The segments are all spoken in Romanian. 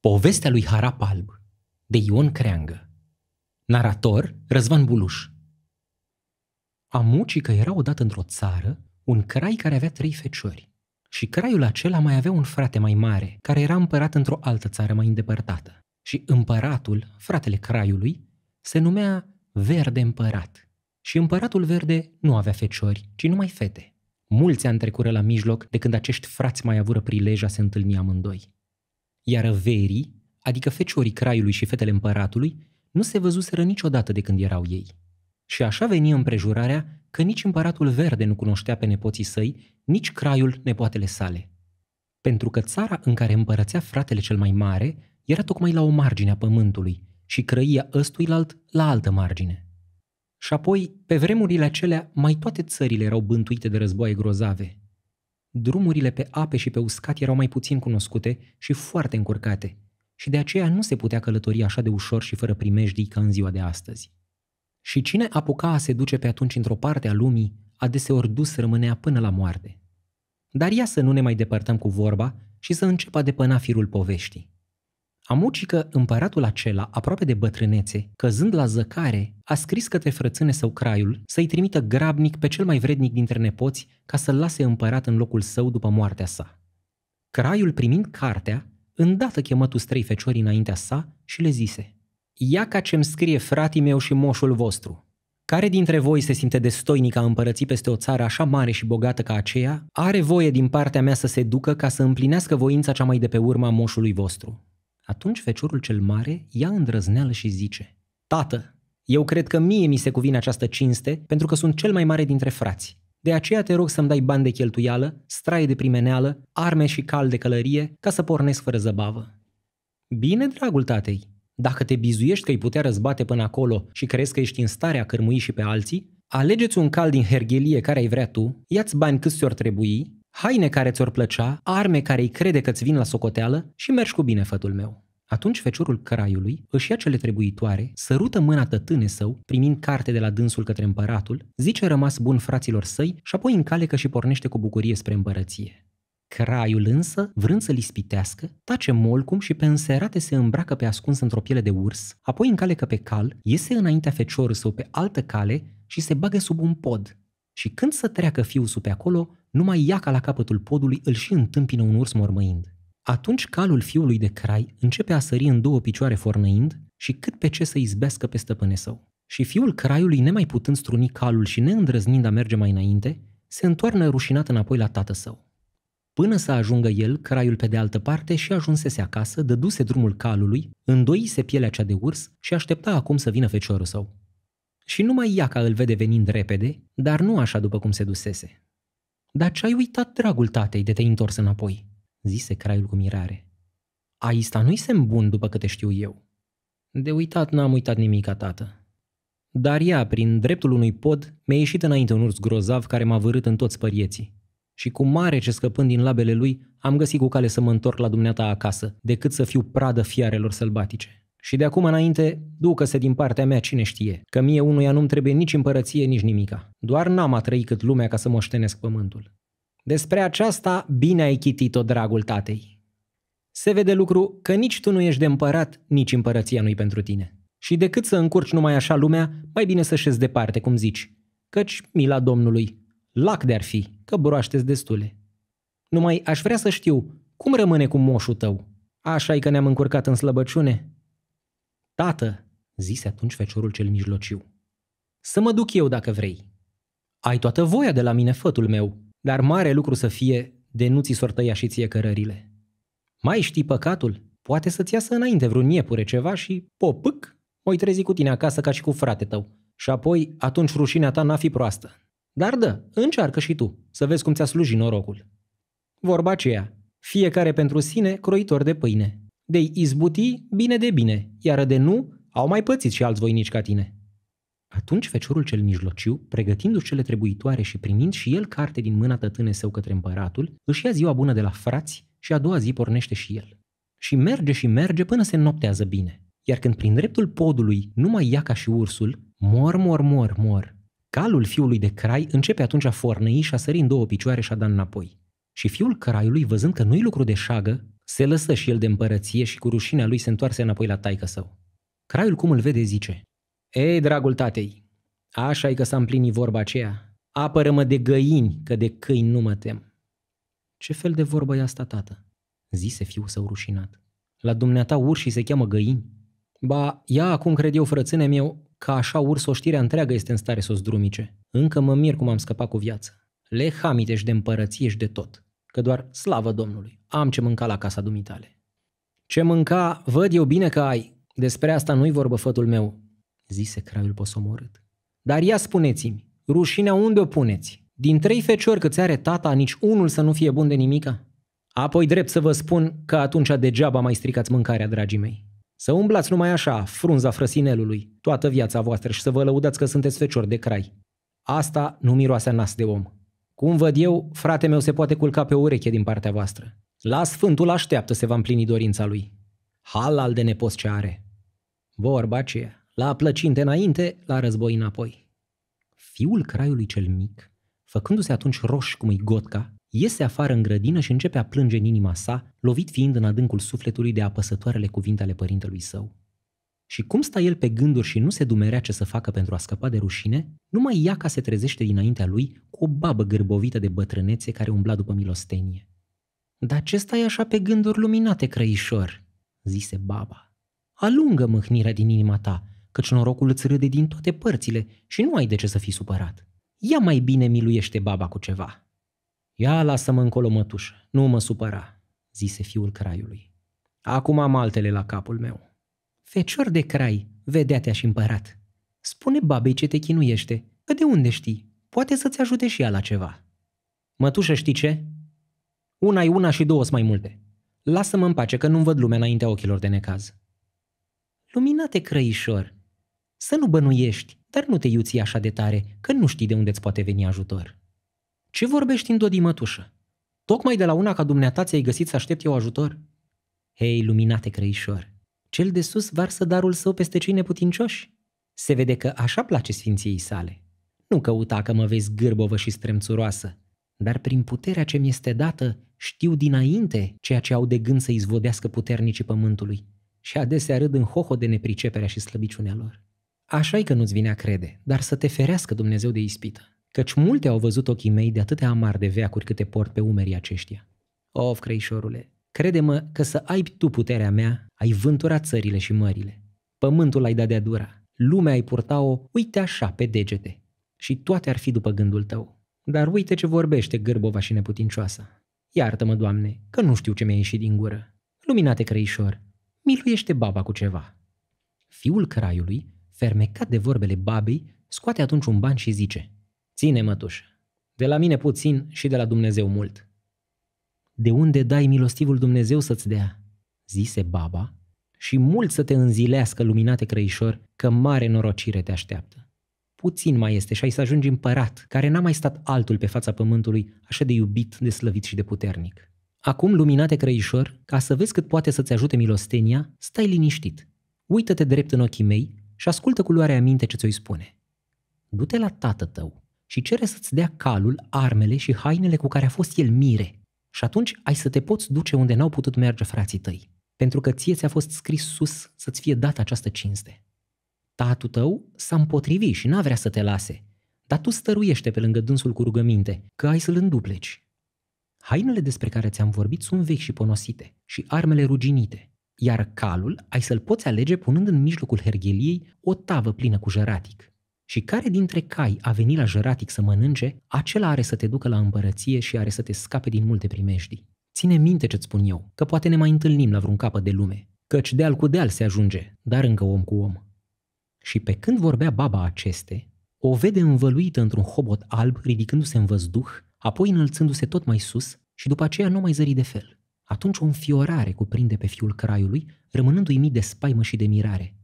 Povestea lui Harap Alb de Ion Creangă Narator Răzvan Buluș Amucică era odată într-o țară un crai care avea trei feciori. Și craiul acela mai avea un frate mai mare, care era împărat într-o altă țară mai îndepărtată. Și împăratul, fratele craiului, se numea Verde Împărat. Și împăratul verde nu avea feciori, ci numai fete. Mulți ani trecură la mijloc de când acești frați mai avură prileja se întâlni amândoi iar verii, adică feciorii craiului și fetele împăratului, nu se văzuseră niciodată de când erau ei. Și așa veni împrejurarea că nici împăratul verde nu cunoștea pe nepoții săi, nici craiul nepoatele sale. Pentru că țara în care împărățea fratele cel mai mare era tocmai la o margine a pământului și crăia ăstuilalt la altă margine. Și apoi, pe vremurile acelea, mai toate țările erau bântuite de războaie grozave, Drumurile pe ape și pe uscat erau mai puțin cunoscute și foarte încurcate, și de aceea nu se putea călători așa de ușor și fără primejdii ca în ziua de astăzi. Și cine apuca a se duce pe atunci într-o parte a lumii, adeseori dus rămânea până la moarte. Dar ia să nu ne mai depărtăm cu vorba și să înceapă de depăna firul poveștii. Amucică, împăratul acela, aproape de bătrânețe, căzând la zăcare, a scris către frățâne său Craiul să-i trimită grabnic pe cel mai vrednic dintre nepoți ca să-l lase împărat în locul său după moartea sa. Craiul, primind cartea, îndată chemă tu trei feciori înaintea sa și le zise Ia ca ce-mi scrie fratii meu și moșul vostru. Care dintre voi se simte destoinic a împărăți peste o țară așa mare și bogată ca aceea, are voie din partea mea să se ducă ca să împlinească voința cea mai de pe urma moșului vostru. Atunci feciorul cel mare ia îndrăzneală și zice, Tată, eu cred că mie mi se cuvine această cinste pentru că sunt cel mai mare dintre frați. De aceea te rog să-mi dai bani de cheltuială, straie de primeneală, arme și cal de călărie ca să pornesc fără zăbavă. Bine, dragul tatei, dacă te bizuiești că i putea răzbate până acolo și crezi că ești în stare a cărmui și pe alții, alegeți un cal din herghelie care ai vrea tu, ia-ți bani cât ți-or trebui, haine care ți-or plăcea, arme care i crede că-ți vin la socoteală și mergi cu bine, fătul meu. Atunci feciorul craiului își ia cele trebuitoare, sărută mâna tătâne său, primind carte de la dânsul către împăratul, zice rămas bun fraților săi și apoi încalecă și pornește cu bucurie spre împărăție. Craiul însă, vrând să-l ispitească, tace molcum și pe înserate se îmbracă pe ascuns într-o piele de urs, apoi încalecă pe cal, iese înaintea feciorului său pe altă cale și se bagă sub un pod. Și când să treacă fiul sub pe acolo, numai iaca la capătul podului îl și întâmpină un urs mormăind. Atunci calul fiului de crai începe a sări în două picioare fornăind și cât pe ce să izbească pe stăpâne său. Și fiul craiului, nemai putând struni calul și neîndrăznind a merge mai înainte, se întoarnă rușinat înapoi la tată său. Până să ajungă el, craiul pe de altă parte și ajunsese acasă, dăduse drumul calului, îndoise pielea cea de urs și aștepta acum să vină feciorul său. Și numai Iaca îl vede venind repede, dar nu așa după cum se dusese. Dar ce ai uitat, dragul tatei, de te întors înapoi?" zise Craiul cu mirare. Aista nu-i semn bun după câte știu eu. De uitat n-am uitat nimic tată. Dar ea, prin dreptul unui pod, mi-a ieșit înainte un urs grozav care m-a vârât în toți părieții. Și cu mare ce scăpând din labele lui, am găsit cu cale să mă întorc la dumneata acasă, decât să fiu pradă fiarelor sălbatice. Și de acum înainte, ducă-se din partea mea cine știe, că mie unuia nu-mi trebuie nici împărăție, nici nimica. Doar n-am a trăi cât lumea ca să moștenesc pământul. Despre aceasta bine ai chitit-o, dragul tatei. Se vede lucru că nici tu nu ești de împărat, nici împărăția nu-i pentru tine. Și decât să încurci numai așa lumea, mai bine să șezi departe, cum zici, căci mila Domnului. Lac de-ar fi, că broaște destule. Numai aș vrea să știu, cum rămâne cu moșul tău? așa e că ne-am încurcat în slăbăciune? Tată, zise atunci feciorul cel mijlociu, să mă duc eu dacă vrei. Ai toată voia de la mine, fătul meu, dar mare lucru să fie de nu ți sortăia și ție cărările. Mai știi păcatul? Poate să-ți iasă înainte vreun miepure ceva și, popâc, o trezi cu tine acasă ca și cu frate tău. Și apoi, atunci rușinea ta n-a fi proastă. Dar dă, încearcă și tu, să vezi cum ți-a slujit norocul. Vorba aceea, fiecare pentru sine croitor de pâine. De-i izbuti, bine de bine, iar de nu, au mai pățit și alți voinici ca tine. Atunci feciorul cel mijlociu, pregătindu-și cele trebuitoare și primind și el carte din mâna tătâne său către împăratul, își ia ziua bună de la frați și a doua zi pornește și el. Și merge și merge până se noptează bine. Iar când prin dreptul podului nu mai ia ca și ursul, mor, mor, mor, mor, calul fiului de crai începe atunci a fornăi și a sări în două picioare și a da înapoi. Și fiul craiului, văzând că nu-i lucru de șagă, se lăsă și el de împărăție și cu rușinea lui se întoarse înapoi la taică său. Craiul cum îl vede zice, ei, dragul tatei, așa e că s-a împlinit vorba aceea. Apără-mă de găini, că de câini nu mă tem. Ce fel de vorbă e asta, tată? Zise fiul său rușinat. La dumneata urșii se cheamă găini. Ba, ia acum cred eu, frățâne meu, că așa urs o știrea întreagă este în stare să o zdrumice. Încă mă mir cum am scăpat cu viață. Le hamitești și de împărăție și de tot. Că doar slavă Domnului, am ce mânca la casa dumitale. Ce mânca, văd eu bine că ai. Despre asta nu-i vorbă fătul meu, zise craiul posomorât. Dar ia spuneți-mi, rușinea unde o puneți? Din trei feciori câți are tata, nici unul să nu fie bun de nimica? Apoi drept să vă spun că atunci degeaba mai stricați mâncarea, dragii mei. Să umblați numai așa, frunza frăsinelului, toată viața voastră și să vă lăudați că sunteți feciori de crai. Asta nu miroase nas de om. Cum văd eu, frate meu se poate culca pe ureche din partea voastră. La sfântul așteaptă se va împlini dorința lui. Halal de nepos ce are. Vorba aceea la plăcinte înainte, la război înapoi. Fiul craiului cel mic, făcându-se atunci roș cum îi gotca, iese afară în grădină și începe a plânge în inima sa, lovit fiind în adâncul sufletului de apăsătoarele cuvinte ale părintelui său. Și cum sta el pe gânduri și nu se dumerea ce să facă pentru a scăpa de rușine, numai Iaca se trezește dinaintea lui cu o babă gârbovită de bătrânețe care umbla după milostenie. Dar ce stai așa pe gânduri luminate, crăișor?" zise baba. Alungă mâhnirea din inima ta căci norocul îți râde din toate părțile și nu ai de ce să fii supărat. Ia mai bine miluiește baba cu ceva. Ia lasă-mă încolo, mătușă, nu mă supăra, zise fiul craiului. Acum am altele la capul meu. Fecior de crai, vedea te și împărat. Spune babei ce te chinuiește, că de unde știi? Poate să-ți ajute și ea la ceva. Mătușă, știi ce? una e una și două mai multe. Lasă-mă în pace că nu-mi văd lumea înaintea ochilor de necaz. Luminate, crăișor, să nu bănuiești, dar nu te iuți așa de tare, că nu știi de unde îți poate veni ajutor. Ce vorbești în dodi mătușă? Tocmai de la una ca dumneata ți-ai găsit să aștept eu ajutor? Hei, luminate crăișor, cel de sus varsă darul său peste cei neputincioși. Se vede că așa place sfinției sale. Nu căuta că mă vezi gârbovă și stremțuroasă, dar prin puterea ce mi este dată, știu dinainte ceea ce au de gând să izvodească puternicii pământului și adesea râd în hoho de nepriceperea și slăbiciunea lor. Așa e că nu-ți vine a crede, dar să te ferească Dumnezeu de ispită, căci multe au văzut ochii mei de atâtea amar de veacuri câte port pe umerii aceștia. Of, creișorule, crede-mă că să ai tu puterea mea, ai vântura țările și mările. Pământul ai dat de-a dura, lumea ai purta-o, uite așa, pe degete. Și toate ar fi după gândul tău. Dar uite ce vorbește gârbova și neputincioasa. Iartă-mă, Doamne, că nu știu ce mi-a ieșit din gură. Luminate creișor, miluiește baba cu ceva. Fiul craiului Fermecat de vorbele babei, scoate atunci un ban și zice Ține, mătuș, de la mine puțin și de la Dumnezeu mult. De unde dai milostivul Dumnezeu să-ți dea? zise baba și mult să te înzilească, luminate crăișor, că mare norocire te așteaptă. Puțin mai este și ai să ajungi împărat, care n-a mai stat altul pe fața pământului, așa de iubit, de slăvit și de puternic. Acum, luminate crăișor, ca să vezi cât poate să-ți ajute milostenia, stai liniștit. Uită-te drept în ochii mei și ascultă cu luarea minte ce ți-o spune. Du-te la tată tău și cere să-ți dea calul, armele și hainele cu care a fost el mire și atunci ai să te poți duce unde n-au putut merge frații tăi, pentru că ție ți-a fost scris sus să-ți fie dată această cinste. Tatul tău s-a împotrivit și n-a vrea să te lase, dar tu stăruiește pe lângă dânsul cu rugăminte, că ai să-l îndupleci. Hainele despre care ți-am vorbit sunt vechi și ponosite și armele ruginite, iar calul ai să-l poți alege punând în mijlocul hergheliei o tavă plină cu jăratic. Și care dintre cai a venit la jăratic să mănânce, acela are să te ducă la împărăție și are să te scape din multe primejdii. Ține minte ce-ți spun eu, că poate ne mai întâlnim la vreun capăt de lume, căci deal cu deal se ajunge, dar încă om cu om. Și pe când vorbea baba aceste, o vede învăluită într-un hobot alb, ridicându-se în văzduh, apoi înălțându-se tot mai sus și după aceea nu mai zări de fel. Atunci o înfiorare cuprinde pe fiul craiului, rămânându-i mii de spaimă și de mirare.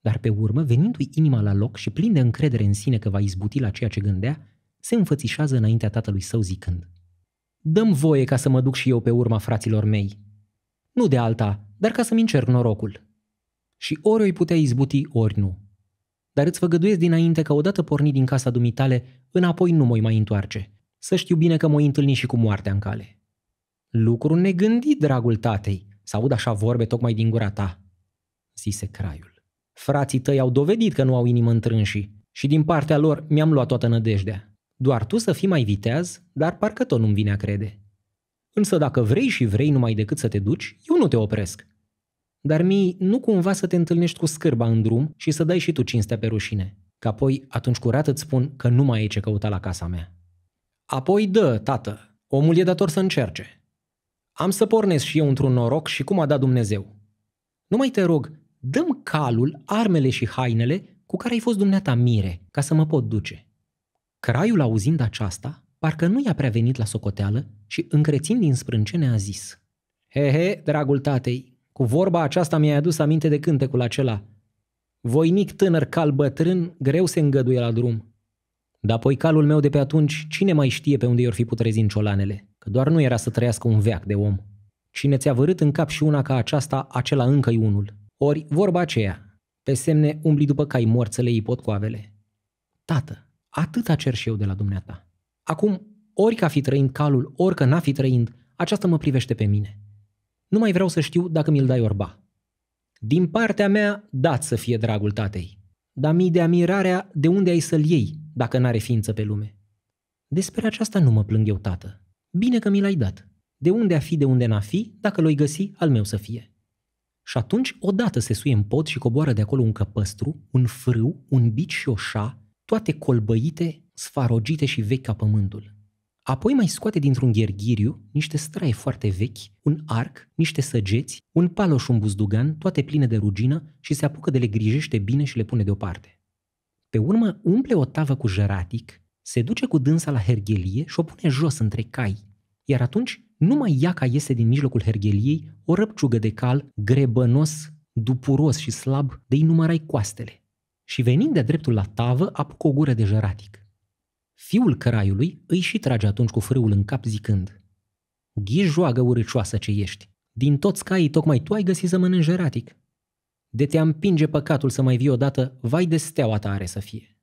Dar pe urmă, venindu-i inima la loc și plin de încredere în sine că va izbuti la ceea ce gândea, se înfățișează înaintea tatălui său zicând Dăm voie ca să mă duc și eu pe urma fraților mei. Nu de alta, dar ca să-mi încerc norocul. Și ori o putea izbuti, ori nu. Dar îți făgăduiesc dinainte că odată porni din casa dumitale, înapoi nu mă mai întoarce. Să știu bine că mă întâlni și cu moartea în cale. Lucru negândit, dragul tatei, să aud așa vorbe tocmai din gura ta, zise Craiul. Frații tăi au dovedit că nu au inimă întrânși și din partea lor mi-am luat toată nădejdea. Doar tu să fii mai viteaz, dar parcă tot nu-mi vine a crede. Însă dacă vrei și vrei numai decât să te duci, eu nu te opresc. Dar mii nu cumva să te întâlnești cu scârba în drum și să dai și tu cinstea pe rușine. Că apoi, atunci curat îți spun că nu mai e ce căuta la casa mea. Apoi dă, tată, omul e dator să încerce. Am să pornesc și eu într-un noroc și cum a dat Dumnezeu. Nu mai te rog, dăm calul, armele și hainele cu care ai fost dumneata mire, ca să mă pot duce. Craiul, auzind aceasta, parcă nu i-a prea venit la socoteală și, încrețind din sprâncene, a zis He, he, dragul tatei, cu vorba aceasta mi-ai adus aminte de cântecul acela. Voinic tânăr cal bătrân, greu se îngăduie la drum. Dapoi calul meu de pe atunci, cine mai știe pe unde i-or fi putrezi în ciolanele?" Că doar nu era să trăiască un veac de om. Cine ți-a vărât în cap și una ca aceasta, acela încă-i unul. Ori vorba aceea, pe semne umbli după cai morțele să pot iei potcoavele. Tată, atâta cer și eu de la dumneata. Acum, ori fi trăind calul, ori că n-a fi trăind, aceasta mă privește pe mine. Nu mai vreau să știu dacă mi-l dai orba. Din partea mea, dat să fie dragul tatei. Dar mii de amirarea de unde ai să-l iei, dacă n-are ființă pe lume. Despre aceasta nu mă plâng eu, tată. Bine că mi l-ai dat. De unde a fi, de unde n-a fi, dacă l i găsi, al meu să fie. Și atunci, odată se suie în pod și coboară de acolo un căpăstru, un frâu, un bici și o șa, toate colbăite, sfarogite și vechi ca pământul. Apoi mai scoate dintr-un gherghiriu niște straie foarte vechi, un arc, niște săgeți, un palo și un buzdugan, toate pline de rugină și se apucă de le grijește bine și le pune deoparte. Pe urmă umple o tavă cu jăratic, se duce cu dânsa la herghelie și o pune jos între cai, iar atunci numai iaca iese din mijlocul hergheliei o răpciugă de cal, grebănos, dupuros și slab, de numărai coastele. Și venind de dreptul la tavă, apucă o gură de jăratic. Fiul craiului îi și trage atunci cu frâul în cap zicând Ghijoagă urâcioasă ce ești! Din toți caii tocmai tu ai găsit să mănânci jăratic. De te împinge păcatul să mai vii odată, vai de steaua ta are să fie.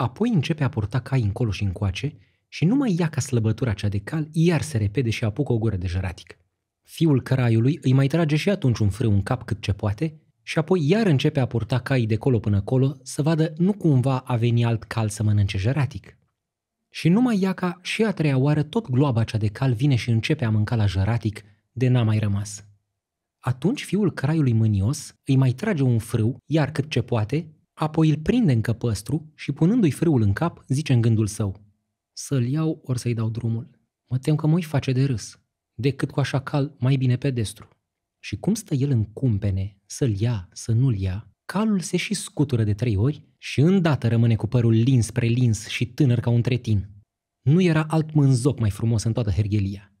Apoi începe a purta cai încolo și încoace și numai ia ca slăbătura cea de cal, iar se repede și apucă o gură de jăratic. Fiul căraiului îi mai trage și atunci un frâu în cap cât ce poate și apoi iar începe a purta caii de colo până colo să vadă nu cumva a veni alt cal să mănânce jăratic. Și numai iaca și a treia oară tot gloaba cea de cal vine și începe a mânca la jăratic de n-a mai rămas. Atunci fiul craiului mânios îi mai trage un frâu, iar cât ce poate, Apoi îl prinde în căpăstru și punându-i frâul în cap, zice în gândul său, să-l iau or să-i dau drumul. Mă tem că mă-i face de râs, decât cu așa cal mai bine pe destru. Și cum stă el în cumpene, să-l ia, să nu-l ia, calul se și scutură de trei ori și îndată rămâne cu părul lins spre lins și tânăr ca un tretin. Nu era alt mânzoc mai frumos în toată herghelia.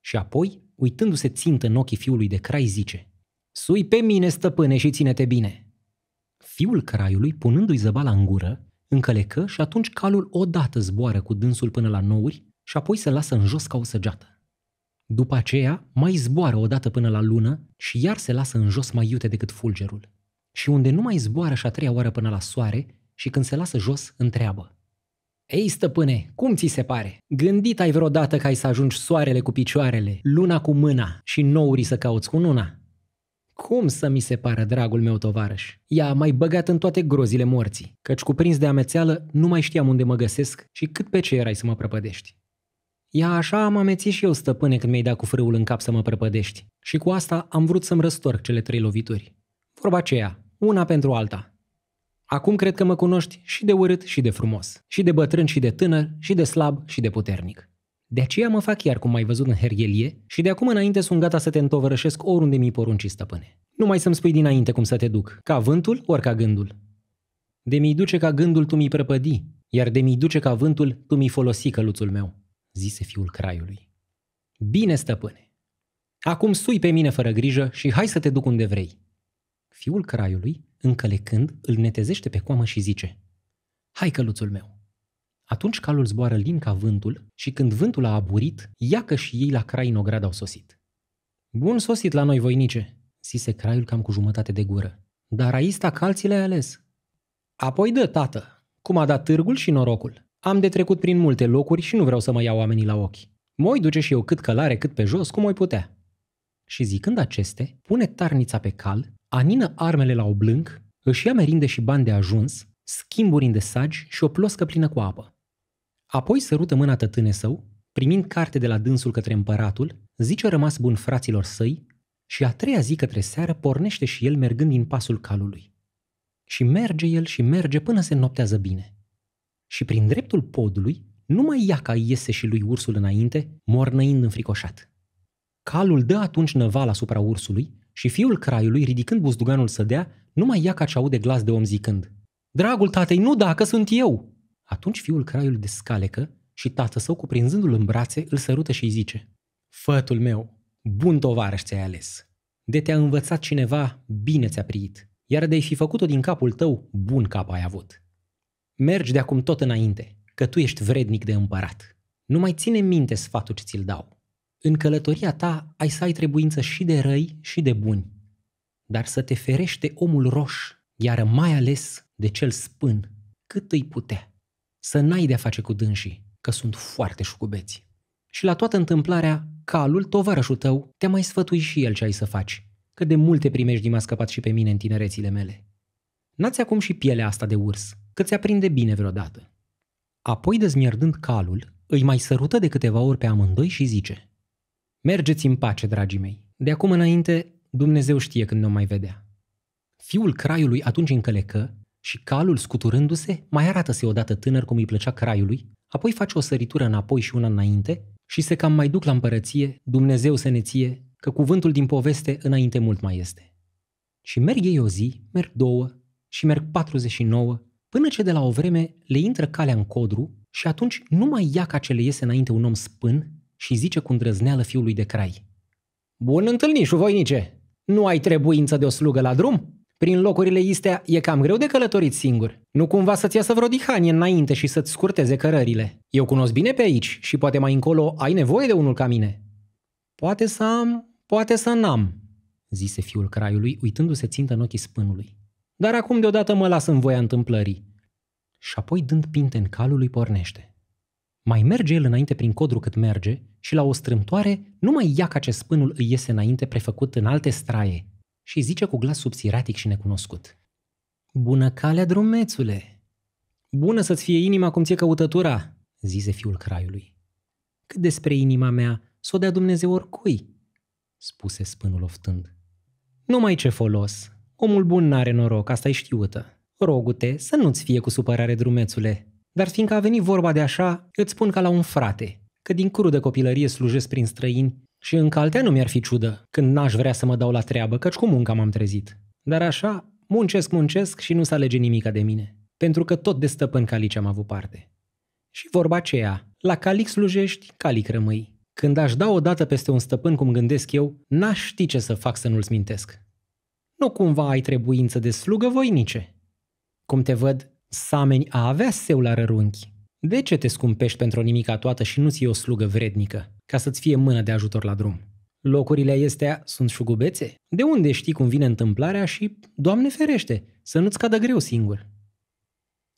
Și apoi, uitându-se țintă în ochii fiului de crai, zice, Sui pe mine, stăpâne, și ține-te bine!" Fiul craiului, punându-i zăbala în gură, încălecă și atunci calul odată zboară cu dânsul până la nouri și apoi se lasă în jos ca o săgeată. După aceea, mai zboară odată până la lună și iar se lasă în jos mai iute decât fulgerul. Și unde nu mai zboară și a treia oară până la soare și când se lasă jos, întreabă. Ei, stăpâne, cum ți se pare? Gândit ai vreodată că ai să ajungi soarele cu picioarele, luna cu mâna și nourii să cauți cu nuna? Cum să mi se pară, dragul meu tovarăș? Ea a mai băgat în toate grozile morții, căci cuprins de amețeală nu mai știam unde mă găsesc și cât pe ce erai să mă prăpădești. Ia așa am amețit și eu, stăpâne, când mi-ai dat cu frâul în cap să mă prăpădești. Și cu asta am vrut să-mi răstorc cele trei lovituri. Vorba aceea, una pentru alta. Acum cred că mă cunoști și de urât și de frumos, și de bătrân și de tânăr, și de slab și de puternic. De aceea mă fac iar cum ai văzut în herghelie și de acum înainte sunt gata să te întovărășesc oriunde mi-i porunci, stăpâne. mai să-mi spui dinainte cum să te duc, ca vântul ori ca gândul. De mi-i duce ca gândul tu mi-i prăpădi, iar de mi-i duce ca vântul tu mi-i folosi căluțul meu, zise fiul craiului. Bine, stăpâne! Acum sui pe mine fără grijă și hai să te duc unde vrei. Fiul craiului, încălecând, îl netezește pe coamă și zice, Hai căluțul meu, atunci calul zboară lin ca vântul și când vântul a aburit, ia că și ei la Crainograd au sosit. Bun sosit la noi, voinice, zise Craiul cam cu jumătate de gură. Dar aista calții le-ai ales. Apoi dă, tată, cum a dat târgul și norocul. Am de trecut prin multe locuri și nu vreau să mă iau oamenii la ochi. Moi duce și eu cât călare, cât pe jos, cum o putea. Și zicând aceste, pune tarnița pe cal, anină armele la oblânc, își ia merinde și bani de ajuns, schimburi de desagi și o ploscă plină cu apă. Apoi sărută mâna tătâne său, primind carte de la dânsul către împăratul, zice rămas bun fraților săi și a treia zi către seară pornește și el mergând din pasul calului. Și merge el și merge până se noptează bine. Și prin dreptul podului, numai iaca iese și lui ursul înainte, mornăind înfricoșat. Calul dă atunci năval asupra ursului și fiul craiului, ridicând buzduganul să dea, numai iaca ce aude glas de om zicând – Dragul tatei, nu dacă sunt eu! Atunci fiul craiului descalecă și tatăl său, cuprinzându-l în brațe, îl sărută și îi zice Fătul meu, bun tovarăș ți-ai ales. De te-a învățat cineva, bine ți-a priit. Iar de-ai fi făcut-o din capul tău, bun cap ai avut. Mergi de acum tot înainte, că tu ești vrednic de împărat. Nu mai ține minte sfatul ce ți-l dau. În călătoria ta ai să ai trebuință și de răi și de buni, dar să te ferește omul roș, iar mai ales de cel spân, cât îi putea să n-ai de-a face cu dânsii, că sunt foarte șucubeți. Și la toată întâmplarea, calul, tovarășul tău, te-a mai sfătui și el ce ai să faci, că de multe primejdii m-a scăpat și pe mine în tinerețile mele. Nați acum și pielea asta de urs, că ți aprinde bine vreodată. Apoi, dezmierdând calul, îi mai sărută de câteva ori pe amândoi și zice Mergeți în pace, dragii mei. De acum înainte, Dumnezeu știe când ne mai vedea. Fiul craiului atunci încălecă și calul, scuturându-se, mai arată-se odată tânăr cum îi plăcea craiului, apoi face o săritură înapoi și una înainte și se cam mai duc la împărăție, Dumnezeu să ne ție, că cuvântul din poveste înainte mult mai este. Și merg ei o zi, merg două și merg 49, până ce de la o vreme le intră calea în codru și atunci nu mai ia ca ce le iese înainte un om spân și zice cu îndrăzneală fiului de crai. Bun întâlnișu, voinice! Nu ai trebuință de o slugă la drum? Prin locurile istea e cam greu de călătorit singur. Nu cumva să-ți iasă vreo dihanie înainte și să-ți scurteze cărările. Eu cunosc bine pe aici și poate mai încolo ai nevoie de unul ca mine. Poate să am, poate să n-am, zise fiul craiului, uitându-se țintă în ochii spânului. Dar acum deodată mă las în voia întâmplării. Și apoi dând pinte în calul lui pornește. Mai merge el înainte prin codru cât merge și la o strâmtoare nu mai ia ca ce spânul îi iese înainte prefăcut în alte straie, și zice cu glas subsiratic și necunoscut. Bună calea, drumețule! Bună să-ți fie inima cum ți-e căutătura, zise fiul craiului. Cât despre inima mea, s-o dea Dumnezeu oricui, spuse spânul oftând. Numai ce folos! Omul bun n-are noroc, asta e știută. Rogute să nu-ți fie cu supărare, drumețule, dar fiindcă a venit vorba de așa, îți spun ca la un frate, că din crudă copilărie slujesc prin străini și în caltea nu mi-ar fi ciudă când n-aș vrea să mă dau la treabă, căci cu munca m-am trezit. Dar așa, muncesc, muncesc și nu se alege nimica de mine. Pentru că tot de stăpân calici am avut parte. Și vorba aceea, la calic slujești, calic rămâi. Când aș da o dată peste un stăpân cum gândesc eu, n-aș ști ce să fac să nu-l smintesc. Nu cumva ai trebuință de slugă voinice. Cum te văd, sameni a avea seu la rărunchi. De ce te scumpești pentru nimica toată și nu-ți o slugă vrednică? ca să-ți fie mână de ajutor la drum. Locurile acestea sunt șugubețe? De unde știi cum vine întâmplarea și, Doamne ferește, să nu-ți cadă greu singur?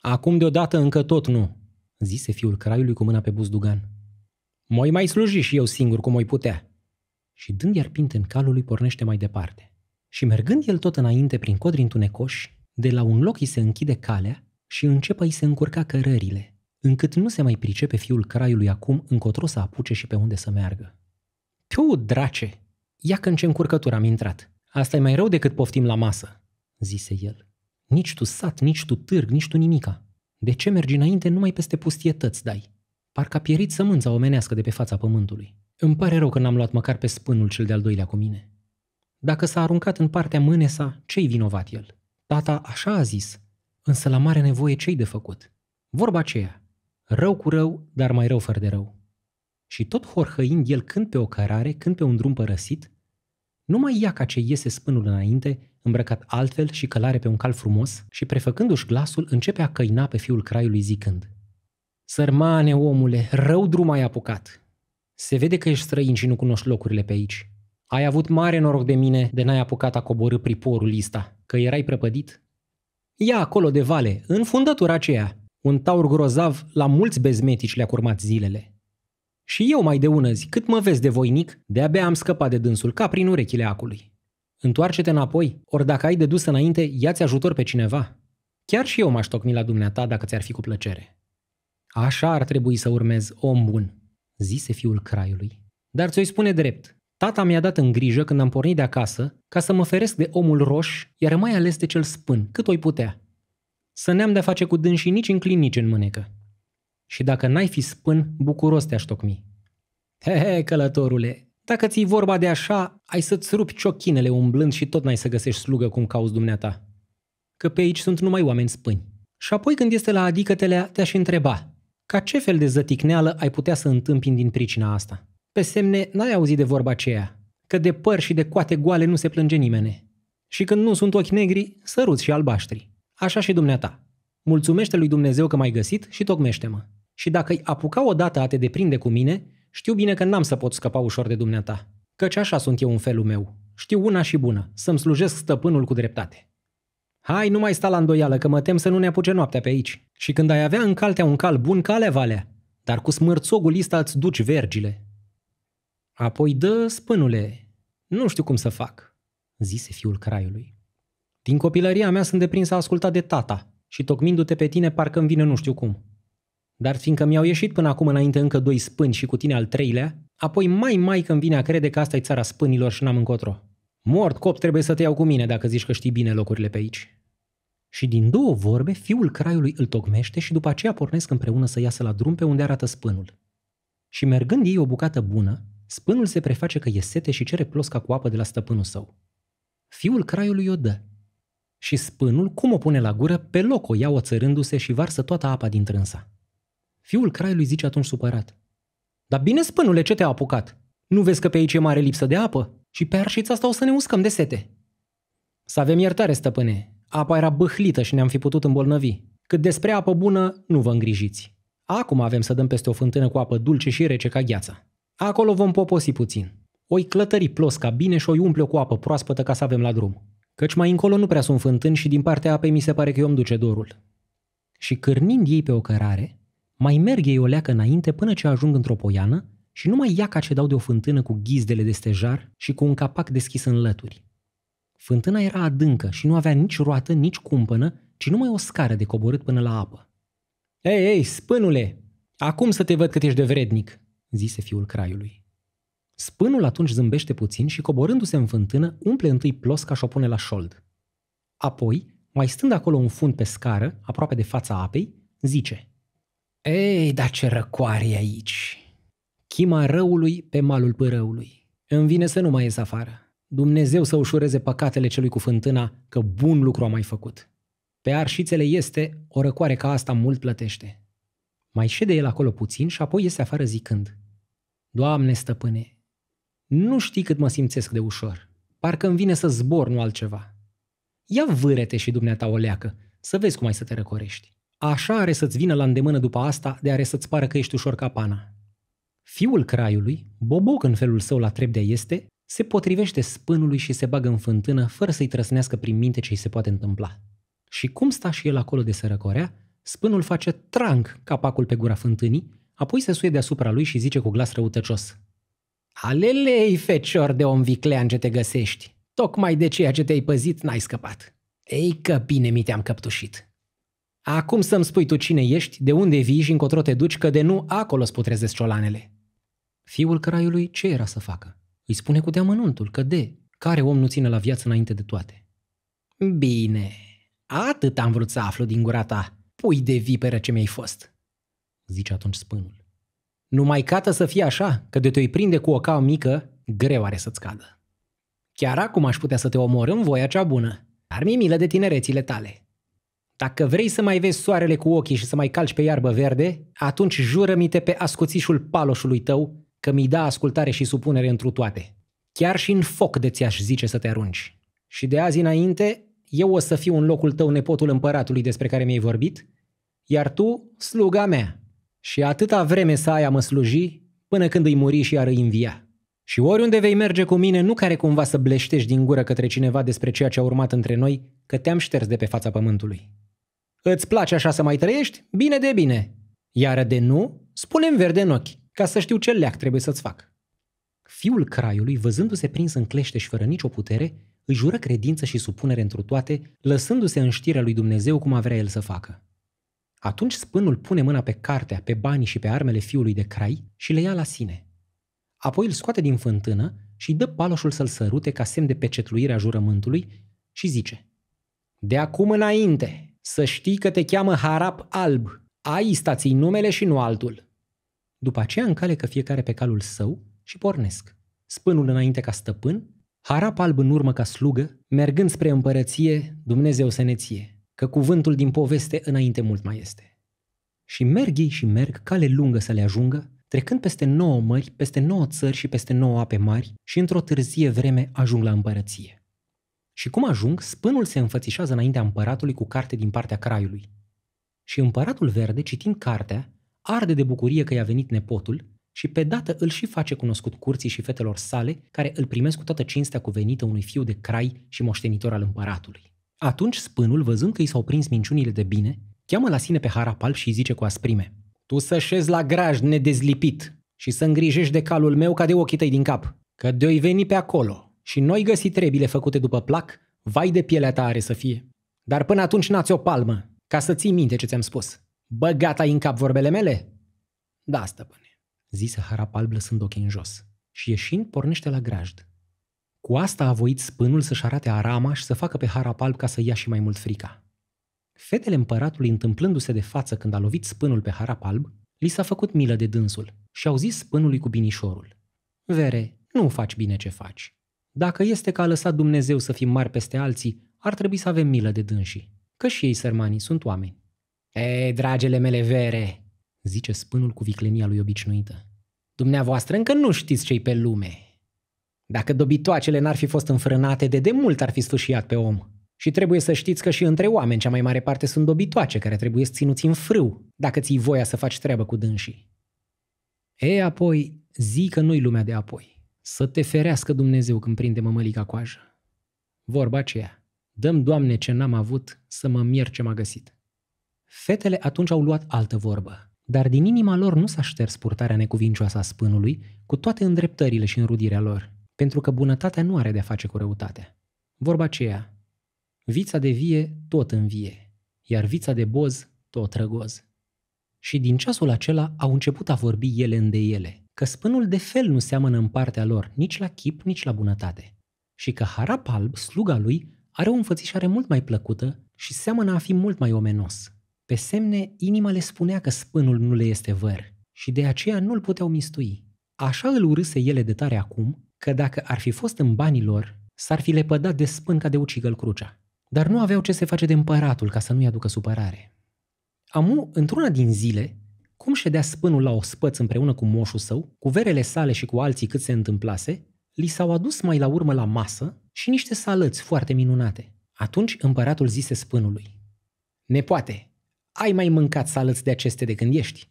Acum deodată încă tot nu, zise fiul craiului cu mâna pe buzdugan. Moi mai sluji și eu singur cum o putea. Și dând iar pinte în calul lui pornește mai departe. Și mergând el tot înainte prin codri întunecoși, de la un loc îi se închide calea și începe îi se încurca cărările, încât nu se mai pricepe fiul craiului acum încotro să apuce și pe unde să meargă. Tu drace! Ia că în ce încurcătură am intrat! asta e mai rău decât poftim la masă!" zise el. Nici tu sat, nici tu târg, nici tu nimica. De ce mergi înainte numai peste pustietăți dai? Parcă a pierit sămânța omenească de pe fața pământului. Îmi pare rău că n-am luat măcar pe spânul cel de-al doilea cu mine. Dacă s-a aruncat în partea mânesa, ce-i vinovat el? Tata așa a zis, însă la mare nevoie ce-i de făcut? Vorba aceea, Rău cu rău, dar mai rău fără de rău. Și tot horhăind el când pe o cărare, când pe un drum părăsit, numai ia ca ce iese spânul înainte, îmbrăcat altfel și călare pe un cal frumos și prefăcându-și glasul începe a căina pe fiul craiului zicând Sărmane, omule, rău drum ai apucat! Se vede că ești străin și nu cunoști locurile pe aici. Ai avut mare noroc de mine de n-ai apucat a coborâ priporul ăsta, că erai prăpădit. Ia acolo de vale, în fundătura aceea, un taur grozav la mulți bezmetici le-a curmat zilele. Și eu mai de ună zi, cât mă vezi de voinic, de-abia am scăpat de dânsul ca prin urechile acului. Întoarce-te înapoi, ori dacă ai de dus înainte, ia-ți ajutor pe cineva. Chiar și eu m-aș tocmi la dumneata dacă ți-ar fi cu plăcere. Așa ar trebui să urmez, om bun, zise fiul craiului. Dar ți-o spune drept, Tata mi-a dat în grijă când am pornit de acasă ca să mă feresc de omul roș, iar mai ales de cel spân, cât o putea să ne-am de-a face cu dânsii nici înclin, nici în mânecă. Și dacă n-ai fi spân, bucuros te-aș tocmi. He, he, călătorule, dacă ți-i vorba de așa, ai să-ți rupi ciochinele umblând și tot n-ai să găsești slugă cum cauți dumneata. Că pe aici sunt numai oameni spâni. Și apoi când este la adicătelea, te-aș întreba, ca ce fel de zăticneală ai putea să întâmpini din pricina asta? Pe semne, n-ai auzit de vorba aceea, că de păr și de coate goale nu se plânge nimeni. Și când nu sunt ochi negri, săruți și albaștri. Așa și dumneata. Mulțumește lui Dumnezeu că m-ai găsit și tocmește-mă. Și dacă îi apuca odată a te deprinde cu mine, știu bine că n-am să pot scăpa ușor de dumneata. Căci așa sunt eu în felul meu. Știu una și bună, să-mi slujesc stăpânul cu dreptate. Hai, nu mai sta la îndoială, că mă tem să nu ne apuce noaptea pe aici. Și când ai avea în caltea un cal bun, calea valea. Dar cu smârțogul ăsta îți duci vergile. Apoi dă, spânule, nu știu cum să fac, zise fiul craiului. Din copilăria mea sunt deprins să asculta de tata și tocmindu-te pe tine parcă îmi vine nu știu cum. Dar fiindcă mi-au ieșit până acum înainte încă doi spâni și cu tine al treilea, apoi mai mai când vine a crede că asta e țara spânilor și n-am încotro. Mort cop trebuie să te iau cu mine dacă zici că știi bine locurile pe aici. Și din două vorbe, fiul craiului îl tocmește și după aceea pornesc împreună să iasă la drum pe unde arată spânul. Și mergând ei o bucată bună, spânul se preface că e sete și cere plosca cu apă de la stăpânul său. Fiul craiului o dă, și spânul, cum o pune la gură, pe loc o ia oțărându-se și varsă toată apa din trânsa. Fiul craiului zice atunci supărat. Dar bine, spânule, ce te-a apucat? Nu vezi că pe aici e mare lipsă de apă? Și pe arșița asta o să ne uscăm de sete. Să avem iertare, stăpâne. Apa era băhlită și ne-am fi putut îmbolnăvi. Cât despre apă bună, nu vă îngrijiți. Acum avem să dăm peste o fântână cu apă dulce și rece ca gheața. Acolo vom poposi puțin. Oi clătări plosca bine și oi umple cu apă proaspătă ca să avem la drum. Căci mai încolo nu prea sunt fântâni și din partea apei mi se pare că eu îmi duce dorul. Și cârnind ei pe o cărare, mai merg ei o leacă înainte până ce ajung într-o poiană și numai ca ce dau de o fântână cu ghizdele de stejar și cu un capac deschis în lături. Fântâna era adâncă și nu avea nici roată, nici cumpănă, ci numai o scară de coborât până la apă. Ei, ei, spânule! Acum să te văd cât ești de vrednic!" zise fiul craiului. Spânul atunci zâmbește puțin și coborându-se în fântână, umple întâi plosca și o pune la șold. Apoi, mai stând acolo un fund pe scară, aproape de fața apei, zice Ei, dar ce răcoare aici! Chima răului pe malul pârăului. Îmi vine să nu mai ies afară. Dumnezeu să ușureze păcatele celui cu fântâna, că bun lucru a mai făcut. Pe arșițele este, o răcoare ca asta mult plătește. Mai șede el acolo puțin și apoi iese afară zicând. Doamne stăpâne, nu știi cât mă simțesc de ușor. Parcă îmi vine să zbor, nu altceva. Ia vârete și dumneata o leacă, să vezi cum ai să te răcorești. Așa are să-ți vină la îndemână după asta de are să-ți pară că ești ușor ca pana. Fiul craiului, boboc în felul său la trebdea este, se potrivește spânului și se bagă în fântână fără să-i trăsnească prin minte ce îi se poate întâmpla. Și cum sta și el acolo de sărăcorea, spânul face tranc capacul pe gura fântânii, apoi se suie deasupra lui și zice cu glas răutăcios – Alelei, fecior de om viclean ce te găsești, tocmai de ceea ce te-ai păzit n-ai scăpat. Ei că bine mi te-am căptușit. Acum să-mi spui tu cine ești, de unde vii și încotro te duci, că de nu acolo sputrezesc ciolanele. Fiul craiului ce era să facă? Îi spune cu deamănuntul că de, care om nu ține la viață înainte de toate. Bine, atât am vrut să aflu din gura ta, pui de viperă ce mi-ai fost, zice atunci spânul. Numai cată să fie așa, că de te-o prinde cu o caa mică, greu are să-ți cadă. Chiar acum aș putea să te omor în voia cea bună, dar mi milă de tinerețile tale. Dacă vrei să mai vezi soarele cu ochii și să mai calci pe iarbă verde, atunci jură-mi-te pe ascuțișul paloșului tău că mi-i da ascultare și supunere întru toate. Chiar și în foc de ți-aș zice să te arunci. Și de azi înainte, eu o să fiu în locul tău nepotul împăratului despre care mi-ai vorbit, iar tu, sluga mea, și atâta vreme să ai a mă sluji până când îi muri și ar învia. Și oriunde vei merge cu mine, nu care cumva să bleștești din gură către cineva despre ceea ce a urmat între noi, că te-am șters de pe fața pământului. Îți place așa să mai trăiești? Bine de bine. Iar de nu, spune-mi verde în ochi, ca să știu ce leac trebuie să-ți fac. Fiul craiului, văzându-se prins în clește și fără nicio putere, îi jură credință și supunere întru toate, lăsându-se în știrea lui Dumnezeu cum avea el să facă. Atunci spânul pune mâna pe cartea, pe banii și pe armele fiului de crai și le ia la sine. Apoi îl scoate din fântână și dă paloșul să-l sărute ca semn de pecetluire a jurământului și zice De acum înainte, să știi că te cheamă Harap Alb, ai stații numele și nu altul. După aceea încalecă fiecare pe calul său și pornesc. Spânul înainte ca stăpân, Harap Alb în urmă ca slugă, mergând spre împărăție, Dumnezeu să ne ție că cuvântul din poveste înainte mult mai este. Și merg ei și merg cale lungă să le ajungă, trecând peste nouă mări, peste nouă țări și peste nouă ape mari și într-o târzie vreme ajung la împărăție. Și cum ajung, spânul se înfățișează înaintea împăratului cu carte din partea craiului. Și împăratul verde, citind cartea, arde de bucurie că i-a venit nepotul și pe dată îl și face cunoscut curții și fetelor sale, care îl primesc cu toată cinstea cuvenită unui fiu de crai și moștenitor al împăratului. Atunci spânul, văzând că i s-au prins minciunile de bine, cheamă la sine pe Harapal și îi zice cu asprime. Tu să șezi la graj nedezlipit și să îngrijești de calul meu ca de ochii tăi din cap, că de i veni pe acolo și noi găsi trebile făcute după plac, vai de pielea ta are să fie. Dar până atunci n-ați o palmă, ca să ții minte ce ți-am spus. Bă, gata în cap vorbele mele? Da, stăpâne, zise Harapal blăsând ochii în jos și ieșind pornește la grajd. Cu asta a voit spânul să-și arate arama și să facă pe Harapalb ca să ia și mai mult frica. Fetele împăratului întâmplându-se de față când a lovit spânul pe Harapalb, li s-a făcut milă de dânsul și au zis spânului cu binișorul. Vere, nu faci bine ce faci. Dacă este că a lăsat Dumnezeu să fim mari peste alții, ar trebui să avem milă de dânsii, că și ei sărmanii sunt oameni. E, dragele mele vere, zice spânul cu viclenia lui obișnuită. Dumneavoastră încă nu știți ce-i pe lume. Dacă dobitoacele n-ar fi fost înfrânate, de demult ar fi sfâșiat pe om. Și trebuie să știți că și între oameni cea mai mare parte sunt dobitoace care trebuie să ținuți în frâu dacă ți-i voia să faci treabă cu dânsii. E, apoi, zi că nu-i lumea de apoi. Să te ferească Dumnezeu când prinde mămălica coajă. Vorba aceea. Dăm, Doamne, ce n-am avut, să mă mier ce m-a găsit. Fetele atunci au luat altă vorbă, dar din inima lor nu s-a șters purtarea necuvincioasă a spânului, cu toate îndreptările și înrudirea lor – pentru că bunătatea nu are de-a face cu răutatea. Vorba aceea, vița de vie tot învie, iar vița de boz tot răgoz. Și din ceasul acela au început a vorbi ele îndeiele, ele, că spânul de fel nu seamănă în partea lor, nici la chip, nici la bunătate. Și că harap alb, sluga lui, are o înfățișare mult mai plăcută și seamănă a fi mult mai omenos. Pe semne, inima le spunea că spânul nu le este văr și de aceea nu-l puteau mistui. Așa îl urâse ele de tare acum, că dacă ar fi fost în banii lor, s-ar fi lepădat de spânca de ucigăl crucea. Dar nu aveau ce se face de împăratul ca să nu-i aducă supărare. Amu, într-una din zile, cum ședea spânul la ospăț împreună cu moșul său, cu verele sale și cu alții cât se întâmplase, li s-au adus mai la urmă la masă și niște salăți foarte minunate. Atunci împăratul zise spânului, Nepoate, ai mai mâncat salăți de aceste de când ești?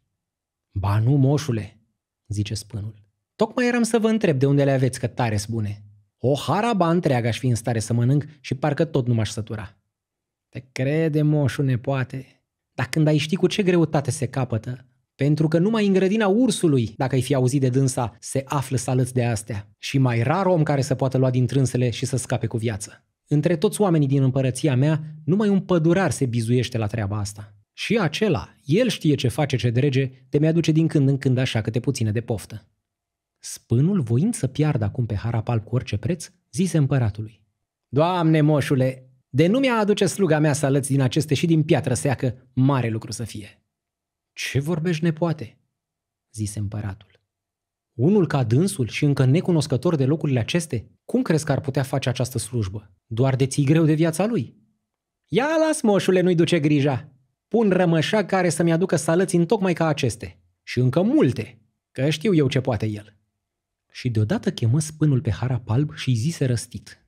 Ba nu, moșule, zice spânul. Tocmai eram să vă întreb de unde le aveți, că tare bune. O haraba întreagă aș fi în stare să mănânc și parcă tot nu m-aș sătura. Te crede, moșu, poate, Dar când ai ști cu ce greutate se capătă, pentru că numai în grădina ursului, dacă ai fi auzit de dânsa, se află salăți de astea. Și mai rar om care să poată lua din trânsele și să scape cu viață. Între toți oamenii din împărăția mea, numai un pădurar se bizuiește la treaba asta. Și acela, el știe ce face ce drege, te mi-aduce din când în când așa câte puține de poftă. Spânul, voind să piardă acum pe Harapal cu orice preț, zise împăratului. Doamne, moșule, de nu mi-a aduce sluga mea să alăți din aceste și din piatră seacă, mare lucru să fie. Ce vorbești nepoate? zise împăratul. Unul ca dânsul și încă necunoscător de locurile aceste, cum crezi că ar putea face această slujbă? Doar de ții greu de viața lui? Ia las, moșule, nu-i duce grija. Pun rămășa care să-mi aducă salăți în tocmai ca aceste. Și încă multe, că știu eu ce poate el și deodată chemă spânul pe harap alb și îi zise răstit.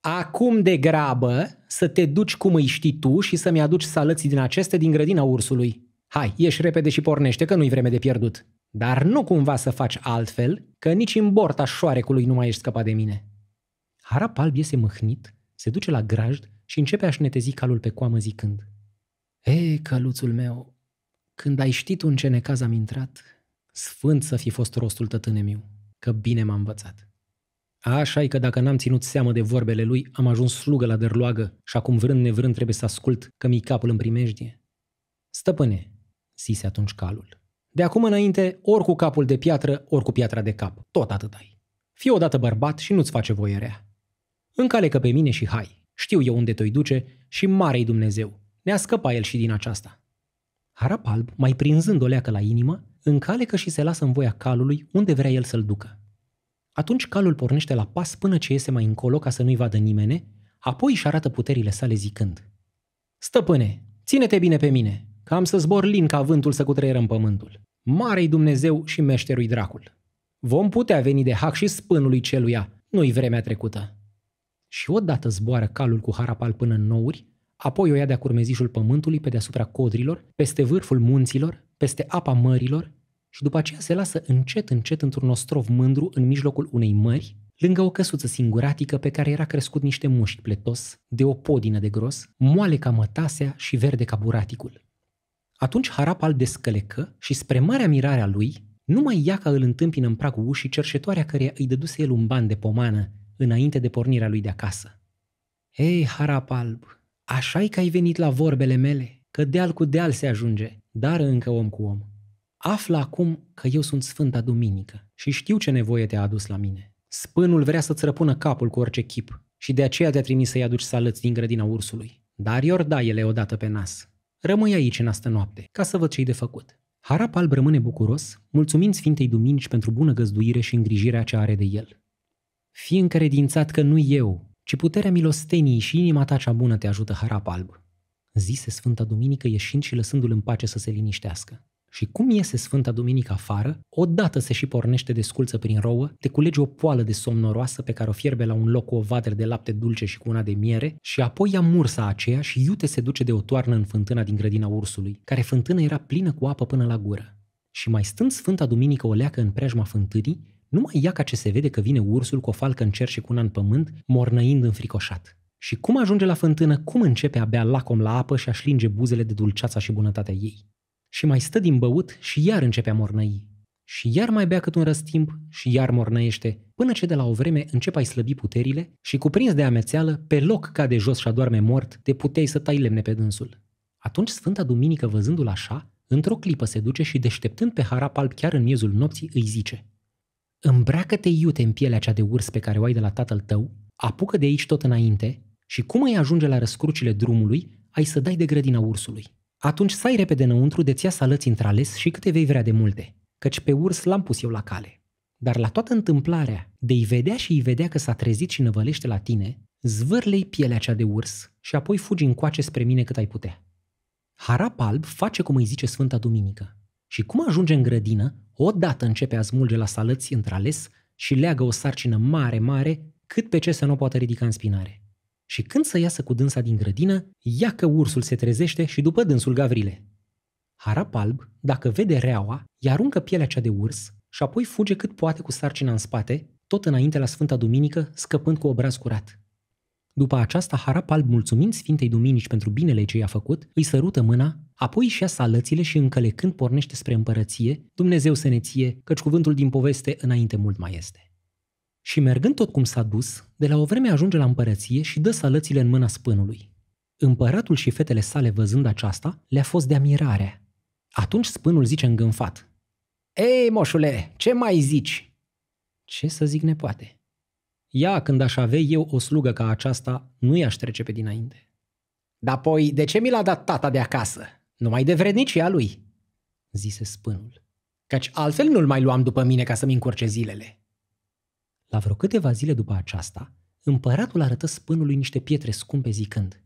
Acum de grabă să te duci cum îi știi tu și să-mi aduci salății din aceste din grădina ursului. Hai, ieși repede și pornește, că nu-i vreme de pierdut. Dar nu cumva să faci altfel, că nici în borta șoarecului nu mai ești scăpat de mine. Harap alb iese mâhnit, se duce la grajd și începe a-și netezi calul pe coamă zicând. Ei, căluțul meu, când ai ști tu în ce necaz am intrat, sfânt să fi fost rostul tătânemiu că bine m-a învățat. Așa e că dacă n-am ținut seamă de vorbele lui, am ajuns slugă la dărloagă și acum vrând nevrând trebuie să ascult că mi capul în primejdie. Stăpâne, zise atunci calul, de acum înainte, ori cu capul de piatră, ori cu piatra de cap, tot atât ai. Fii odată bărbat și nu-ți face voie rea. Încalecă pe mine și hai, știu eu unde te duce și mare-i Dumnezeu, ne-a scăpat el și din aceasta. Harap alb, mai prinzând o leacă la inimă, încalecă și se lasă în voia calului unde vrea el să-l ducă. Atunci calul pornește la pas până ce iese mai încolo ca să nu-i vadă nimeni, apoi își arată puterile sale zicând Stăpâne, ține-te bine pe mine, că am să zbor lin ca vântul să cutreierăm pământul. Marei Dumnezeu și meșterui dracul. Vom putea veni de hac și spânului celuia, nu-i vremea trecută. Și odată zboară calul cu harapal până în nouri, Apoi o ia de-a curmezișul pământului pe deasupra codrilor, peste vârful munților, peste apa mărilor și după aceea se lasă încet, încet într-un ostrov mândru în mijlocul unei mări, lângă o căsuță singuratică pe care era crescut niște mușchi pletos, de o podină de gros, moale ca mătasea și verde ca buraticul. Atunci Harap al descălecă și spre marea mirare a lui, numai ea ca îl întâmpină în pragul ușii cerșetoarea căreia îi dăduse el un ban de pomană înainte de pornirea lui de acasă. Ei, Harap alb, așa e că ai venit la vorbele mele, că deal cu deal se ajunge, dar încă om cu om. Află acum că eu sunt Sfânta Duminică și știu ce nevoie te-a adus la mine. Spânul vrea să-ți răpună capul cu orice chip și de aceea te-a trimis să-i aduci salăți din grădina ursului. Dar i-or da ele odată pe nas. Rămâi aici în astă noapte, ca să văd ce-i de făcut. Harap alb rămâne bucuros, mulțumind Sfintei Duminici pentru bună găzduire și îngrijirea ce are de el. Fii încredințat că nu eu, ci puterea milosteniei și inima ta cea bună te ajută harap alb, zise Sfânta Duminică ieșind și lăsându-l în pace să se liniștească. Și cum iese Sfânta Duminică afară, odată se și pornește de sculță prin rouă, te culege o poală de somnoroasă pe care o fierbe la un loc cu o vadră de lapte dulce și cu una de miere și apoi ia mursa aceea și iute se duce de o toarnă în fântâna din grădina ursului, care fântână era plină cu apă până la gură. Și mai stând Sfânta Duminică o leacă în preajma fântânii, nu mai ia ca ce se vede că vine ursul cu o falcă în cer și cu una în pământ, mornăind înfricoșat. Și cum ajunge la fântână, cum începe a bea lacom la apă și a șlinge buzele de dulceața și bunătatea ei. Și mai stă din băut și iar începe a mornăi. Și iar mai bea cât un răstimp și iar mornăiește, până ce de la o vreme a-i slăbi puterile și cuprins de amețeală, pe loc cade jos și adorme mort, te puteai să tai lemne pe dânsul. Atunci Sfânta Duminică, văzându-l așa, într-o clipă se duce și deșteptând pe harap alb chiar în miezul nopții, îi zice – îmbracă-te iute în pielea cea de urs pe care o ai de la tatăl tău, apucă de aici tot înainte și cum îi ajunge la răscrucile drumului, ai să dai de grădina ursului. Atunci sai repede înăuntru de ți-a salăți într-ales și câte vei vrea de multe, căci pe urs l-am pus eu la cale. Dar la toată întâmplarea de-i vedea și-i vedea că s-a trezit și năvălește la tine, zvârlei pielea cea de urs și apoi fugi încoace spre mine cât ai putea. Harap alb face cum îi zice Sfânta Duminică. Și cum ajunge în grădină, Odată începe a smulge la salăți într-ales și leagă o sarcină mare, mare, cât pe ce să nu o poată ridica în spinare. Și când să iasă cu dânsa din grădină, ia că ursul se trezește și după dânsul Gavrile. Harap alb, dacă vede reaua, îi aruncă pielea cea de urs și apoi fuge cât poate cu sarcina în spate, tot înainte la Sfânta Duminică, scăpând cu obraz curat. După aceasta, Harap alb, mulțumind Sfintei Duminici pentru binele ce i-a făcut, îi sărută mâna apoi și ia salățile și încălecând pornește spre împărăție, Dumnezeu să ne ție, căci cuvântul din poveste înainte mult mai este. Și mergând tot cum s-a dus, de la o vreme ajunge la împărăție și dă salățile în mâna spânului. Împăratul și fetele sale văzând aceasta, le-a fost de admirare. Atunci spânul zice îngânfat. Ei, moșule, ce mai zici? Ce să zic ne poate? Ia, când aș avea eu o slugă ca aceasta, nu i-aș trece pe dinainte. Dar de ce mi l-a dat tata de acasă? Numai de vrednicia lui, zise spânul, căci altfel nu-l mai luam după mine ca să-mi încurce zilele. La vreo câteva zile după aceasta, împăratul arătă spânului niște pietre scumpe zicând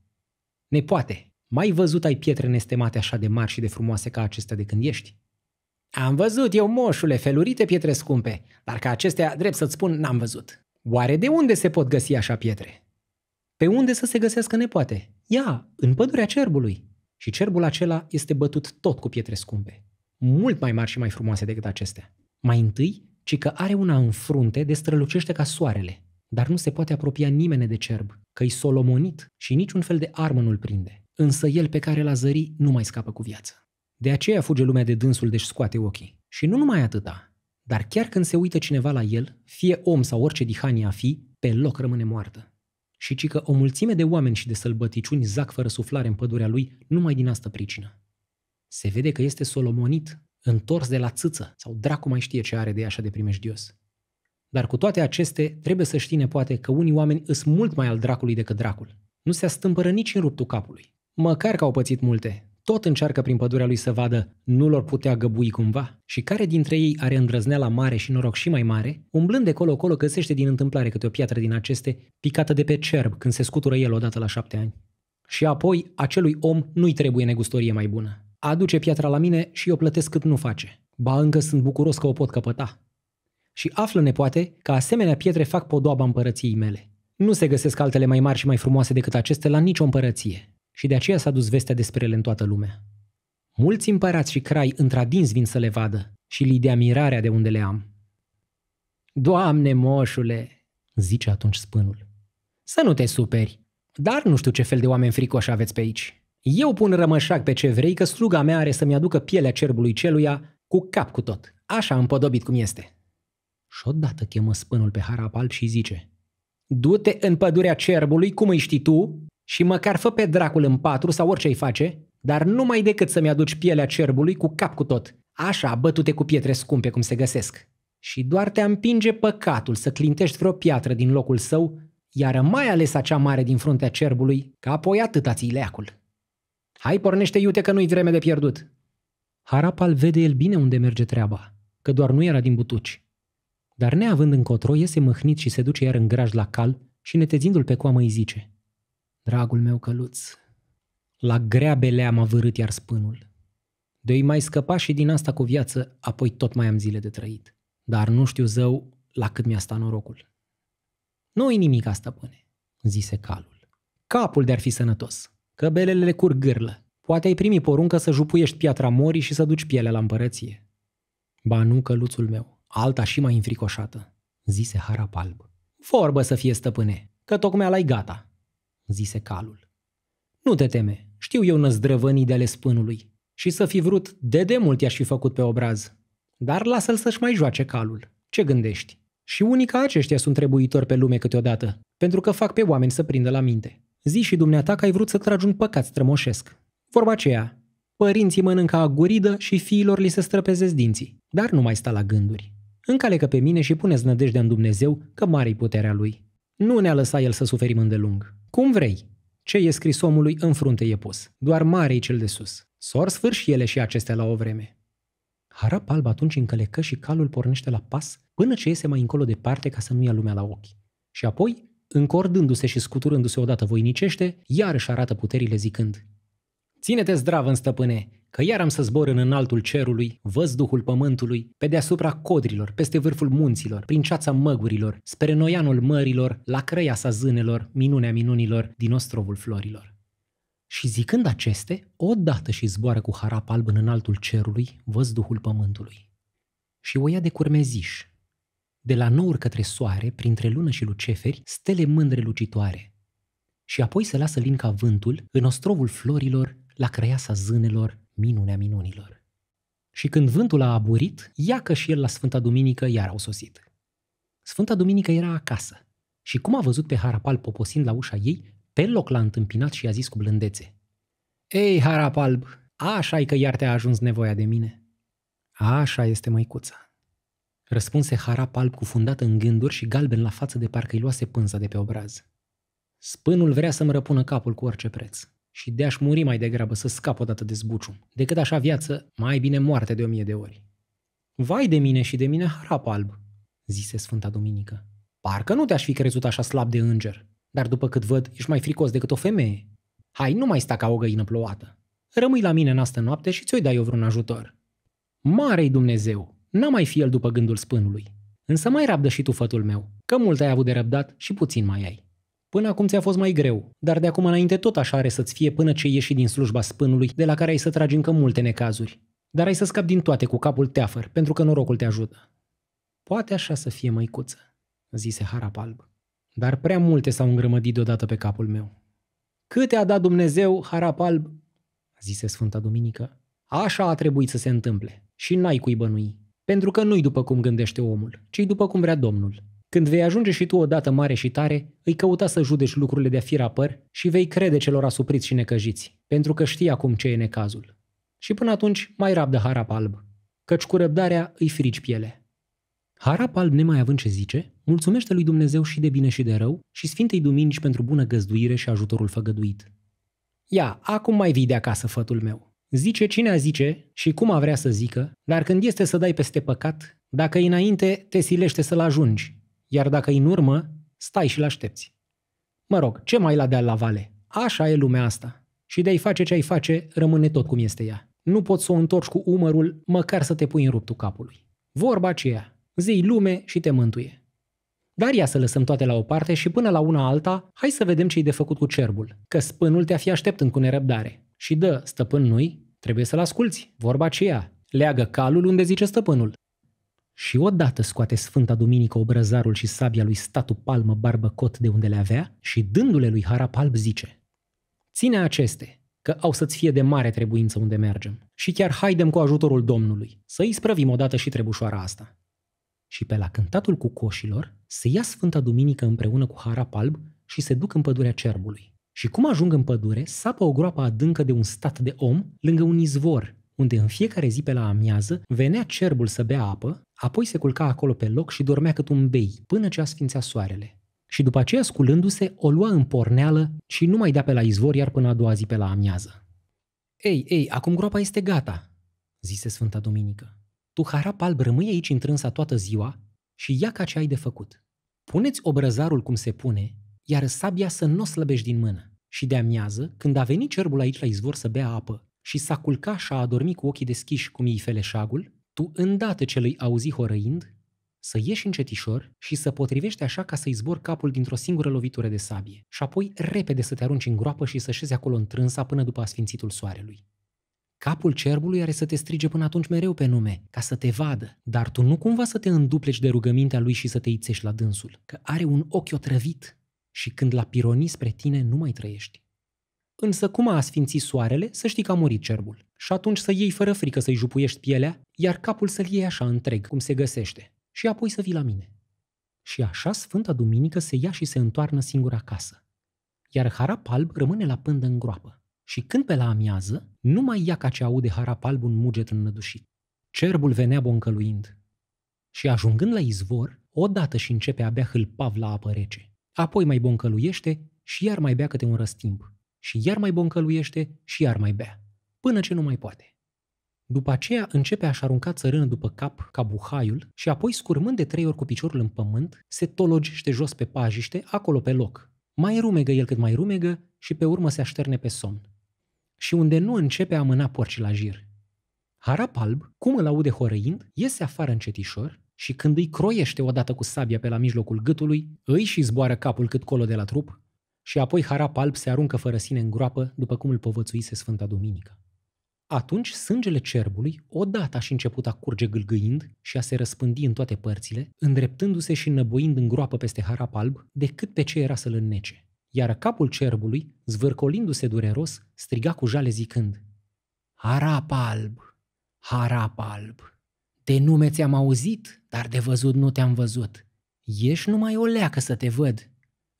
Ne poate, mai văzut ai pietre nestemate așa de mari și de frumoase ca acestea de când ești? Am văzut eu, moșule, felurite pietre scumpe, dar ca acestea, drept să-ți spun, n-am văzut. Oare de unde se pot găsi așa pietre? Pe unde să se găsească nepoate? Ia, în pădurea cerbului. Și cerbul acela este bătut tot cu pietre scumpe, mult mai mari și mai frumoase decât acestea. Mai întâi, ci că are una în frunte de strălucește ca soarele, dar nu se poate apropia nimeni de cerb, că-i solomonit și niciun fel de armă nu-l prinde. Însă el pe care l-a zări nu mai scapă cu viață. De aceea fuge lumea de dânsul, de-și scoate ochii. Și nu numai atâta, dar chiar când se uită cineva la el, fie om sau orice dihanie a fi, pe loc rămâne moartă. Și ci că o mulțime de oameni și de sălbăticiuni zac fără suflare în pădurea lui numai din asta pricină. Se vede că este solomonit, întors de la țâță sau dracu mai știe ce are de așa de primejdios. Dar cu toate aceste, trebuie să știne poate că unii oameni îs mult mai al dracului decât dracul. Nu se astâmpără nici în ruptul capului. Măcar că au pățit multe, tot încearcă prin pădurea lui să vadă nu lor putea găbui cumva? Și care dintre ei are îndrăzneala mare și noroc și mai mare? Umblând de colo-colo găsește din întâmplare câte o piatră din aceste picată de pe cerb când se scutură el odată la șapte ani. Și apoi, acelui om nu-i trebuie negustorie mai bună. Aduce piatra la mine și o plătesc cât nu face. Ba încă sunt bucuros că o pot căpăta. Și află nepoate că asemenea pietre fac podoaba împărăției mele. Nu se găsesc altele mai mari și mai frumoase decât aceste la nicio împărăție și de aceea s-a dus vestea despre ele în toată lumea. Mulți împărați și crai întradins vin să le vadă și li dea mirarea de unde le am. Doamne moșule, zice atunci spânul, să nu te superi, dar nu știu ce fel de oameni fricoși aveți pe aici. Eu pun rămășac pe ce vrei că sluga mea are să-mi aducă pielea cerbului celuia cu cap cu tot, așa împodobit cum este. Și odată chemă spânul pe harapal și zice, Du-te în pădurea cerbului, cum îi știi tu, și măcar fă pe dracul în patru sau orice-i face, dar numai decât să-mi aduci pielea cerbului cu cap cu tot, așa bătute cu pietre scumpe cum se găsesc. Și doar te împinge păcatul să clintești vreo piatră din locul său, iar mai ales acea mare din fruntea cerbului, că apoi atâta ți leacul. Hai, pornește iute că nu-i vreme de pierdut. Harapal vede el bine unde merge treaba, că doar nu era din butuci. Dar neavând încotro, iese mâhnit și se duce iar în graj la cal și netezindu-l pe coamă îi zice – Dragul meu căluț, la greabele am avârât iar spânul. De-i mai scăpa și din asta cu viață, apoi tot mai am zile de trăit. Dar nu știu zău la cât mi-a stat norocul. Nu-i nimic asta, pune, zise calul. Capul de-ar fi sănătos, că belele le curg gârlă. Poate ai primi poruncă să jupuiești piatra morii și să duci pielea la împărăție. Ba nu, căluțul meu, alta și mai înfricoșată, zise Harap Alb. Vorbă să fie stăpâne, că tocmai l-ai gata zise calul. Nu te teme, știu eu năzdrăvănii de ale spânului și să fi vrut, de demult i-aș fi făcut pe obraz. Dar lasă-l să-și mai joace calul. Ce gândești? Și unii ca aceștia sunt trebuitori pe lume câteodată, pentru că fac pe oameni să prindă la minte. Zi și dumneata că ai vrut să tragi un păcat strămoșesc. Vorba aceea, părinții mănâncă aguridă și fiilor li se străpeze dinții, dar nu mai sta la gânduri. Încalecă pe mine și puneți nădejdea în Dumnezeu că mare-i puterea lui. Nu ne-a lăsat el să suferim îndelung. Cum vrei. Ce e scris omului în frunte e pus. Doar mare e cel de sus. Sor sfârși ele și acestea la o vreme. Harap alb atunci încălecă și calul pornește la pas până ce iese mai încolo parte ca să nu ia lumea la ochi. Și apoi, încordându-se și scuturându-se odată voinicește, iarăși arată puterile zicând Ține-te zdrav în stăpâne! că iar am să zbor în înaltul cerului, văzduhul pământului, pe deasupra codrilor, peste vârful munților, prin ceața măgurilor, spre noianul mărilor, la crăiasa zânelor, minunea minunilor, din ostrovul florilor. Și zicând aceste, odată și zboară cu harap alb în înaltul cerului, văzduhul pământului. Și o ia de curmeziș. De la nouri către soare, printre lună și luceferi, stele mândre lucitoare. Și apoi se lasă linca vântul în ostrovul florilor, la crăiasa zânelor, minunea minunilor. Și când vântul a aburit, ia că și el la Sfânta Duminică iar au sosit. Sfânta Duminică era acasă și cum a văzut pe Harapal poposind la ușa ei, pe loc l-a întâmpinat și i-a zis cu blândețe. Ei, Harapal, așa e că iar te-a ajuns nevoia de mine. Așa este măicuța. Răspunse Harap alb cufundat în gânduri și galben la față de parcă îi luase pânza de pe obraz. Spânul vrea să-mi răpună capul cu orice preț și de a-și muri mai degrabă să scap odată de zbucium, decât așa viață, mai bine moarte de o mie de ori. Vai de mine și de mine harap alb, zise Sfânta Duminică. Parcă nu te-aș fi crezut așa slab de înger, dar după cât văd, ești mai fricos decât o femeie. Hai, nu mai sta ca o găină plouată. Rămâi la mine în astă noapte și ți-o dai eu vreun ajutor. Marei Dumnezeu, n-a mai fi el după gândul spânului. Însă mai rabdă și tu, fătul meu, că mult ai avut de răbdat și puțin mai ai. Până acum ți-a fost mai greu, dar de acum înainte tot așa are să-ți fie până ce ieși din slujba spânului, de la care ai să tragi încă multe necazuri. Dar ai să scapi din toate cu capul teafăr, pentru că norocul te ajută. Poate așa să fie, măicuță, zise Harap Alb. Dar prea multe s-au îngrămădit deodată pe capul meu. Câte a dat Dumnezeu, Harap Alb, zise Sfânta Duminică, așa a trebuit să se întâmple și n-ai cui bănui, pentru că nu-i după cum gândește omul, ci după cum vrea Domnul. Când vei ajunge și tu odată mare și tare, îi căuta să judeci lucrurile de-a fi apăr și vei crede celor asupriți și necăjiți, pentru că știi acum ce e necazul. Și până atunci mai rabdă harap alb, căci cu răbdarea îi frici piele. Harap alb, nemai având ce zice, mulțumește lui Dumnezeu și de bine și de rău și Sfintei Duminici pentru bună găzduire și ajutorul făgăduit. Ia, acum mai vii de acasă, fătul meu. Zice cine a zice și cum a vrea să zică, dar când este să dai peste păcat, dacă înainte te silește să-l ajungi, iar dacă în urmă, stai și-l aștepți. Mă rog, ce mai la deal la vale? Așa e lumea asta. Și de ai face ce ai face, rămâne tot cum este ea. Nu poți să o întorci cu umărul, măcar să te pui în ruptul capului. Vorba aceea, zii lume și te mântuie. Dar ia să lăsăm toate la o parte și până la una alta, hai să vedem ce-i de făcut cu cerbul, că spânul te-a fi așteptând cu nerăbdare. Și dă, stăpân nu trebuie să-l asculți, vorba aceea. Leagă calul unde zice stăpânul și odată scoate Sfânta Duminică obrăzarul și sabia lui Statu palmă barbă cot de unde le avea și dându-le lui Harap Alb zice Ține aceste, că au să-ți fie de mare trebuință unde mergem și chiar haidem cu ajutorul Domnului să îi sprăvim odată și trebușoara asta. Și pe la cântatul cu coșilor se ia Sfânta Duminică împreună cu Harap Alb și se duc în pădurea cerbului. Și cum ajung în pădure, sapă o groapă adâncă de un stat de om lângă un izvor, unde în fiecare zi pe la amiază venea cerbul să bea apă Apoi se culca acolo pe loc și dormea cât un bei, până ce asfințea soarele. Și după aceea, sculându-se, o lua în porneală și nu mai dea pe la izvor iar până a doua zi pe la amiază. Ei, ei, acum groapa este gata, zise Sfânta Duminică. Tu, harap alb, rămâi aici întrânsa toată ziua și ia ca ce ai de făcut. Puneți obrăzarul cum se pune, iar sabia să nu o slăbești din mână. Și de amiază, când a venit cerbul aici la izvor să bea apă și s-a culcat și a adormit cu ochii deschiși cum i feleșagul, tu îndată ce l-ai auzi horăind, să ieși încetișor și să potrivești așa ca să-i zbor capul dintr-o singură lovitură de sabie și apoi repede să te arunci în groapă și să șezi acolo întrânsa până după asfințitul soarelui. Capul cerbului are să te strige până atunci mereu pe nume, ca să te vadă, dar tu nu cumva să te îndupleci de rugămintea lui și să te ițești la dânsul, că are un ochi otrăvit și când la pironi spre tine nu mai trăiești. Însă cum a asfințit soarele, să știi că a murit cerbul. Și atunci să iei fără frică să-i jupuiești pielea, iar capul să-l iei așa întreg, cum se găsește, și apoi să vii la mine. Și așa Sfânta Duminică se ia și se întoarnă singură acasă. Iar harap alb rămâne la pândă în groapă. Și când pe la amiază, nu mai ia ca ce aude harap alb un muget înnădușit. Cerbul venea boncăluind. Și ajungând la izvor, odată și începe abia hâlpav la apă rece. Apoi mai boncăluiește și iar mai bea câte un răstimp, și iar mai boncăluiește și iar mai bea, până ce nu mai poate. După aceea începe a-și arunca țărână după cap ca buhaiul și apoi, scurmând de trei ori cu piciorul în pământ, se tologește jos pe pajiște, acolo pe loc. Mai rumegă el cât mai rumegă și pe urmă se așterne pe somn. Și unde nu începe a mâna porci la jir. Harap alb, cum îl aude horăind, iese afară încetișor și când îi croiește odată cu sabia pe la mijlocul gâtului, îi și zboară capul cât colo de la trup, și apoi Harap Alb se aruncă fără sine în groapă, după cum îl povățuise Sfânta Duminică. Atunci sângele cerbului odată a și început a curge gâlgâind și a se răspândi în toate părțile, îndreptându-se și înăboind în groapă peste harap alb, decât pe ce era să-l înnece. Iar capul cerbului, zvârcolindu-se dureros, striga cu jale zicând Harap alb! Harap alb! De nume ți-am auzit, dar de văzut nu te-am văzut. Ești numai o leacă să te văd,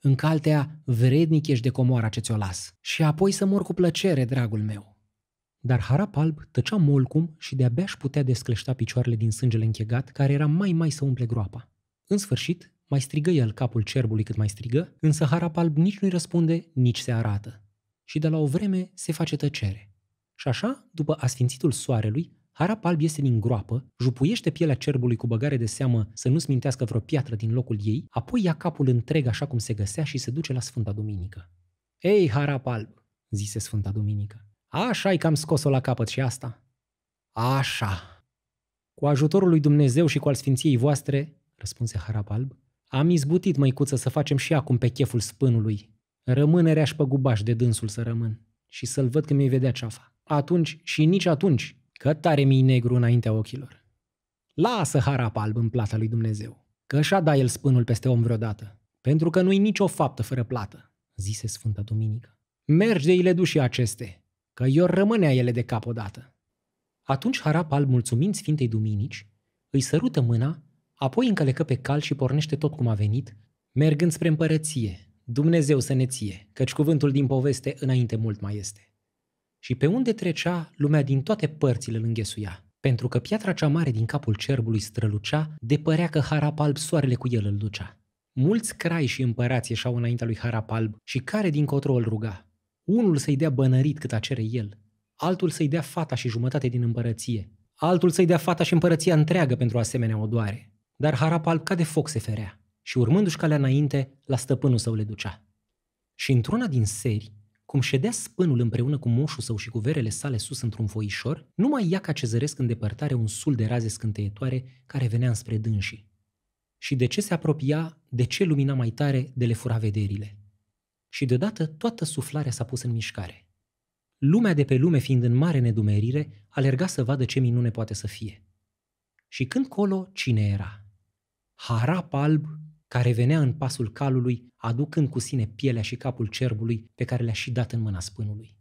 în caltea vrednic ești de comoara ce ți-o las, și apoi să mor cu plăcere, dragul meu. Dar Harap Alb tăcea molcum și de-abia își putea descleșta picioarele din sângele închegat, care era mai mai să umple groapa. În sfârșit, mai strigă el capul cerbului cât mai strigă, însă Harap Alb nici nu-i răspunde, nici se arată. Și de la o vreme se face tăcere. Și așa, după asfințitul soarelui, Harap alb iese din groapă, jupuiește pielea cerbului cu băgare de seamă să nu smintească vreo piatră din locul ei, apoi ia capul întreg așa cum se găsea și se duce la Sfânta Duminică. Ei, harap alb, zise Sfânta Duminică. așa e că am scos-o la capăt și asta. Așa. Cu ajutorul lui Dumnezeu și cu al sfinției voastre, răspunse harap alb, am izbutit, măicuță, să facem și acum pe cheful spânului. Rămânerea și păgubaș de dânsul să rămân și să-l văd că mi-i vedea ceafa. Atunci și nici atunci Că tare mi negru înaintea ochilor. Lasă harap alb în plata lui Dumnezeu, că așa da el spânul peste om vreodată, pentru că nu-i nicio faptă fără plată, zise Sfânta Duminică. Mergi de ile dușii aceste, că i rămânea ele de cap odată. Atunci harap alb, mulțumind Sfintei Duminici, îi sărută mâna, apoi încălecă pe cal și pornește tot cum a venit, mergând spre împărăție, Dumnezeu să ne ție, căci cuvântul din poveste înainte mult mai este și pe unde trecea, lumea din toate părțile lângă suia, pentru că piatra cea mare din capul cerbului strălucea, depărea că harap alb soarele cu el îl ducea. Mulți crai și împărați ieșau înaintea lui harap alb și care cotro îl ruga. Unul să-i dea bănărit cât a cere el, altul să-i dea fata și jumătate din împărăție, altul să-i dea fata și împărăția întreagă pentru asemenea odoare. Dar harap alb ca de foc se ferea și urmându-și calea înainte, la stăpânul său le ducea. Și într-una din seri, cum ședea spânul împreună cu moșul său și cu verele sale sus într-un foișor, numai ia ca cezăresc în depărtare un sul de raze scânteietoare care venea înspre dânsii. Și de ce se apropia, de ce lumina mai tare, de le fura vederile. Și deodată toată suflarea s-a pus în mișcare. Lumea de pe lume fiind în mare nedumerire, alerga să vadă ce minune poate să fie. Și când colo, cine era? Harap alb care venea în pasul calului, aducând cu sine pielea și capul cerbului pe care le-a și dat în mâna spânului.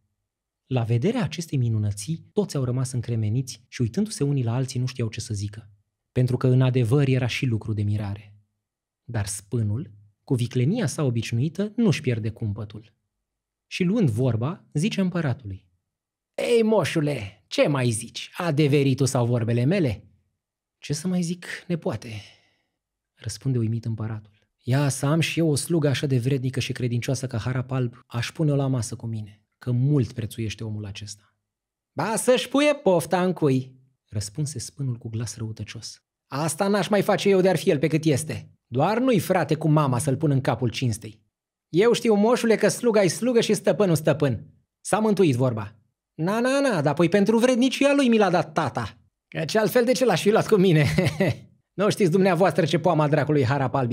La vederea acestei minunății, toți au rămas încremeniți și uitându-se unii la alții nu știau ce să zică, pentru că în adevăr era și lucru de mirare. Dar spânul, cu viclenia sa obișnuită, nu-și pierde cumpătul. Și luând vorba, zice împăratului. Ei, moșule, ce mai zici? Adeveritul sau vorbele mele? Ce să mai zic, nepoate, Răspunde uimit împăratul. Ia să am și eu o slugă așa de vrednică și credincioasă ca harap alb, aș pune-o la masă cu mine, că mult prețuiește omul acesta. Ba să-și puie pofta în cui, răspunse spânul cu glas răutăcios. Asta n-aș mai face eu de-ar fi el pe cât este. Doar nu-i frate cu mama să-l pun în capul cinstei. Eu știu, moșule, că sluga i slugă și stăpânul stăpân. S-a mântuit vorba. Na, na, na, dar păi pentru vrednicia lui mi l-a dat tata. ce altfel de ce l-aș fi luat cu mine? Nu știți dumneavoastră ce poama dracului harap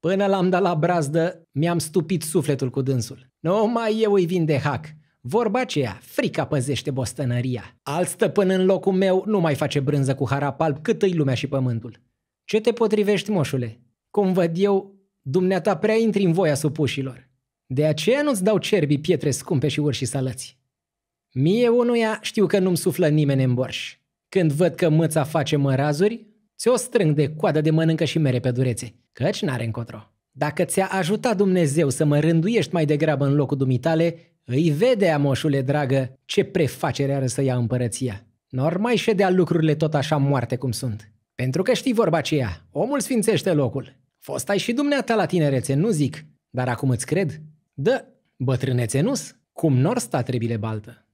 Până l-am dat la brazdă, mi-am stupit sufletul cu dânsul. Nu mai eu îi vin de hac. Vorba aceea, frica păzește bostănăria. Alt stăpân în locul meu nu mai face brânză cu harap alb cât îi lumea și pământul. Ce te potrivești, moșule? Cum văd eu, dumneata prea intri în voia supușilor. De aceea nu-ți dau cerbi pietre scumpe și urși salăți. Mie unuia știu că nu-mi suflă nimeni în borș. Când văd că mâța face mărazuri, Ți-o strâng de coadă de mănâncă și mere pe durețe, căci n-are încotro. Dacă ți-a ajutat Dumnezeu să mă rânduiești mai degrabă în locul dumitale, îi vede, amoșule dragă, ce prefacere are să ia împărăția. Nor mai ședea lucrurile tot așa moarte cum sunt. Pentru că știi vorba aceea, omul sfințește locul. Fost ai și dumneata la tinerețe, nu zic, dar acum îți cred. Dă, bătrânețe nus, cum nor sta trebile baltă.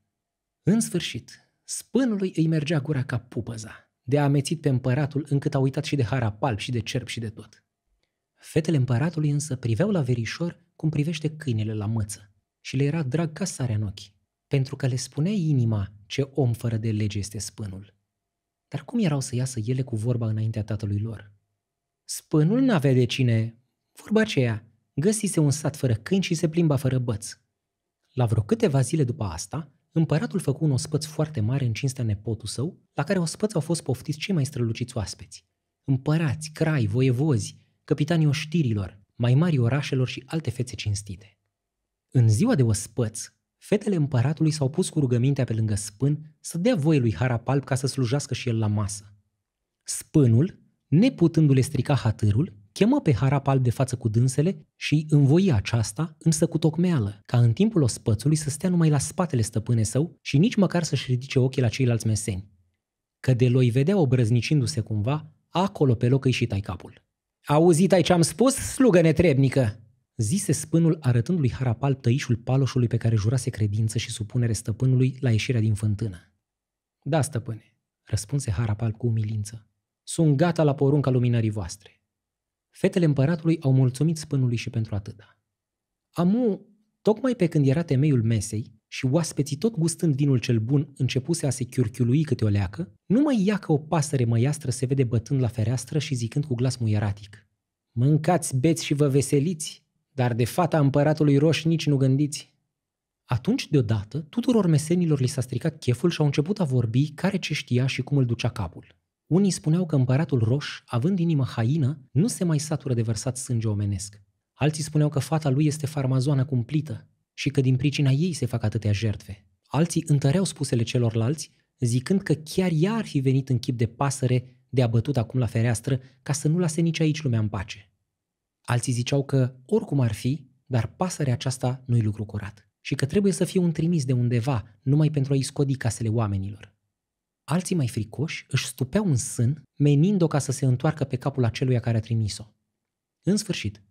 În sfârșit, spânului îi mergea gura ca pupăza de a amețit pe împăratul încât a uitat și de harapal, și de cerp și de tot. Fetele împăratului însă priveau la verișor cum privește câinele la măță și le era drag ca sarea în ochi, pentru că le spunea inima ce om fără de lege este spânul. Dar cum erau să iasă ele cu vorba înaintea tatălui lor? Spânul n-avea de cine. Vorba aceea, găsise un sat fără câini și se plimba fără băți. La vreo câteva zile după asta, Împăratul făcu un ospăț foarte mare în cinstea nepotului său, la care ospăți au fost poftiți cei mai străluciți oaspeți. Împărați, crai, voievozi, capitanii oștirilor, mai mari orașelor și alte fețe cinstite. În ziua de ospăț, fetele împăratului s-au pus cu rugămintea pe lângă spân să dea voie lui Harapalp ca să slujească și el la masă. Spânul, neputându-le strica hatârul, chemă pe Harap alb de față cu dânsele și învoi aceasta, însă cu tocmeală, ca în timpul ospățului să stea numai la spatele stăpâne său și nici măcar să-și ridice ochii la ceilalți meseni. Că de lui vedea obrăznicindu-se cumva, acolo pe loc îi și tai capul. Auzit ai ce-am spus, slugă netrebnică!" zise spânul arătând lui Harapal tăișul paloșului pe care jurase credință și supunere stăpânului la ieșirea din fântână. Da, stăpâne, răspunse Harapal cu umilință. Sunt gata la porunca luminării voastre. Fetele împăratului au mulțumit spânului și pentru atâta. Amu, tocmai pe când era temeiul mesei și oaspeții tot gustând vinul cel bun începuse a se chiurchiului câte o leacă, numai ia că o pasăre măiastră se vede bătând la fereastră și zicând cu glas muieratic. Mâncați, beți și vă veseliți, dar de fata împăratului roș nici nu gândiți. Atunci, deodată, tuturor mesenilor li s-a stricat cheful și au început a vorbi care ce știa și cum îl ducea capul. Unii spuneau că împăratul Roș, având inimă haină, nu se mai satură de vărsat sânge omenesc. Alții spuneau că fata lui este farmazoană cumplită și că din pricina ei se fac atâtea jertfe. Alții întăreau spusele celorlalți, zicând că chiar ea ar fi venit în chip de pasăre de abătut acum la fereastră ca să nu lase nici aici lumea în pace. Alții ziceau că, oricum ar fi, dar pasărea aceasta nu-i lucru curat și că trebuie să fie un trimis de undeva numai pentru a-i scodi casele oamenilor. Alții mai fricoși își stupeau în sân, menind-o ca să se întoarcă pe capul acelui care a trimis-o. În sfârșit,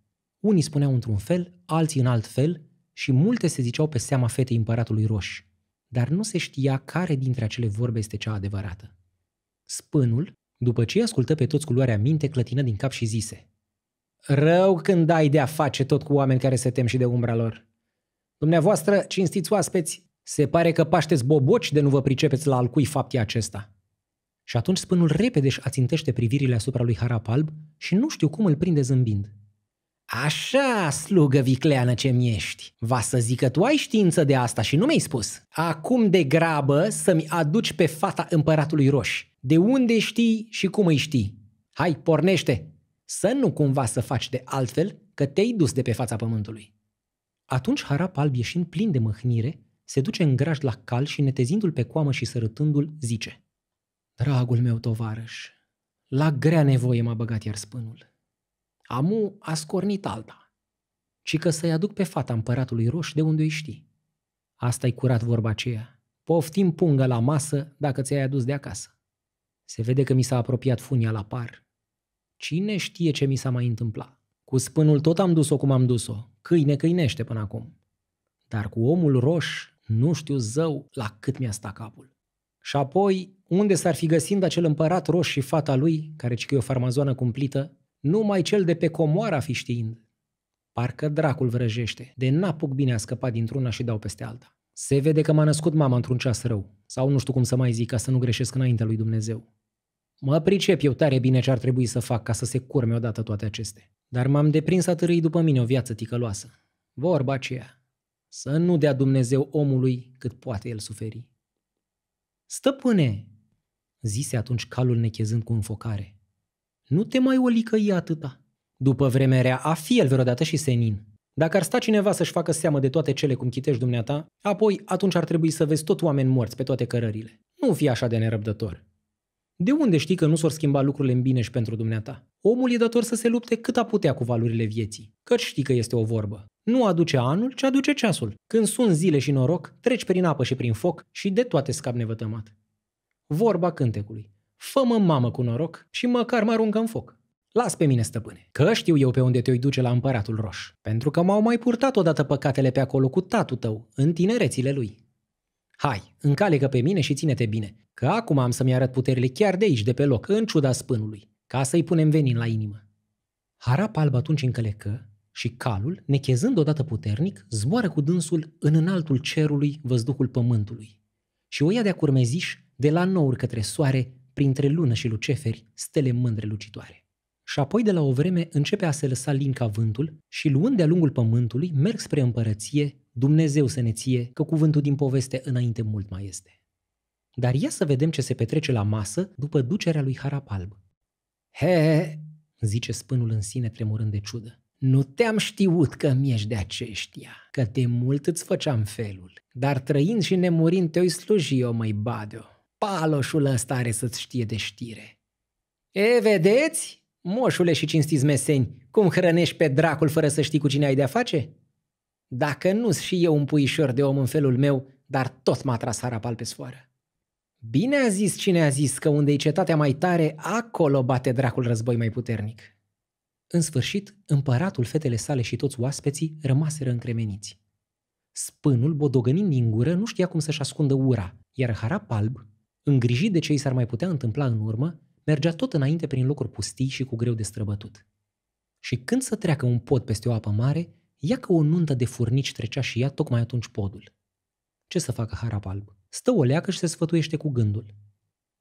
unii spuneau într-un fel, alții în alt fel și multe se ziceau pe seama fetei împăratului roș, dar nu se știa care dintre acele vorbe este cea adevărată. Spânul, după ce ascultă pe toți cu luarea minte, clătină din cap și zise Rău când ai de-a face tot cu oameni care se tem și de umbra lor. Dumneavoastră, cinstiți oaspeți, se pare că pașteți boboci de nu vă pricepeți la al cui fapt e acesta. Și atunci spânul repede își ațintește privirile asupra lui Harap Alb și nu știu cum îl prinde zâmbind. Așa, slugă vicleană ce miești. Va să zic că tu ai știință de asta și nu mi-ai spus. Acum de grabă să-mi aduci pe fata împăratului roș. De unde știi și cum îi știi? Hai, pornește! Să nu cumva să faci de altfel că te-ai dus de pe fața pământului. Atunci Harap Alb ieșind plin de mâhnire, se duce în graj la cal și netezindu-l pe coamă și sărătându-l, zice Dragul meu tovarăș, la grea nevoie m-a băgat iar spânul. Amu a scornit alta, ci că să-i aduc pe fata împăratului roș de unde îi știi. asta e curat vorba aceea. Poftim pungă la masă dacă ți-ai adus de acasă. Se vede că mi s-a apropiat funia la par. Cine știe ce mi s-a mai întâmplat? Cu spânul tot am dus-o cum am dus-o, câine câinește până acum. Dar cu omul roș nu știu zău la cât mi-a stat capul. Și apoi, unde s-ar fi găsind acel împărat roș și fata lui, care ci că e o farmazoană cumplită, numai cel de pe comoara fi știind. Parcă dracul vrăjește, de n-apuc bine a scăpat dintr-una și dau peste alta. Se vede că m-a născut mama într-un ceas rău, sau nu știu cum să mai zic ca să nu greșesc înaintea lui Dumnezeu. Mă pricep eu tare bine ce ar trebui să fac ca să se curme odată toate acestea. Dar m-am deprins atârâi după mine o viață ticăloasă. Vorba aceea. Să nu dea Dumnezeu omului cât poate el suferi. Stăpâne, zise atunci calul nechezând cu înfocare, nu te mai olicăi atâta. După rea, a fi el vreodată și senin. Dacă ar sta cineva să-și facă seamă de toate cele cum chitești dumneata, apoi atunci ar trebui să vezi tot oameni morți pe toate cărările. Nu fi așa de nerăbdător. De unde știi că nu s-or schimba lucrurile în bine și pentru dumneata? Omul e dator să se lupte cât a putea cu valurile vieții, căci știi că este o vorbă. Nu aduce anul, ci aduce ceasul. Când sun zile și noroc, treci prin apă și prin foc și de toate scap nevătămat. Vorba cântecului. Fă-mă mamă cu noroc și măcar mă aruncă în foc. Las pe mine, stăpâne, că știu eu pe unde te-oi duce la împăratul roș, pentru că m-au mai purtat odată păcatele pe acolo cu tatu tău, în tinerețile lui. Hai, încalecă pe mine și ține-te bine, că acum am să-mi arăt puterile chiar de aici, de pe loc, în ciuda spânului, ca să-i punem venin la inimă. Harap alb atunci încălecă și calul, nechezând odată puternic, zboară cu dânsul în înaltul cerului văzducul pământului și o ia de-a curmeziș de la nouri către soare, printre lună și luceferi, stele mândre lucitoare. Și apoi de la o vreme începe a se lăsa linca vântul și luând de-a lungul pământului, merg spre împărăție, Dumnezeu să ne ție, că cuvântul din poveste înainte mult mai este. Dar ia să vedem ce se petrece la masă după ducerea lui Harap Alb. He, zice spânul în sine tremurând de ciudă. Nu te-am știut că mi-ești de aceștia, că de mult îți făceam felul, dar trăind și nemurind te-oi sluji eu, măi badeo. Paloșul ăsta are să-ți știe de știre. E, vedeți? Moșule și cinstiți meseni, cum hrănești pe dracul fără să știi cu cine ai de-a face? Dacă nu și eu un puișor de om în felul meu, dar tot m-a tras harapal pe sfoară. Bine a zis cine a zis că unde e cetatea mai tare, acolo bate dracul război mai puternic. În sfârșit, împăratul, fetele sale și toți oaspeții rămaseră încremeniți. Spânul, bodogănind din gură, nu știa cum să-și ascundă ura, iar Harap Alb, îngrijit de ce i s-ar mai putea întâmpla în urmă, mergea tot înainte prin locuri pustii și cu greu de străbătut. Și când să treacă un pod peste o apă mare, ia că o nuntă de furnici trecea și ea tocmai atunci podul. Ce să facă Harap Alb? Stă o leacă și se sfătuiește cu gândul.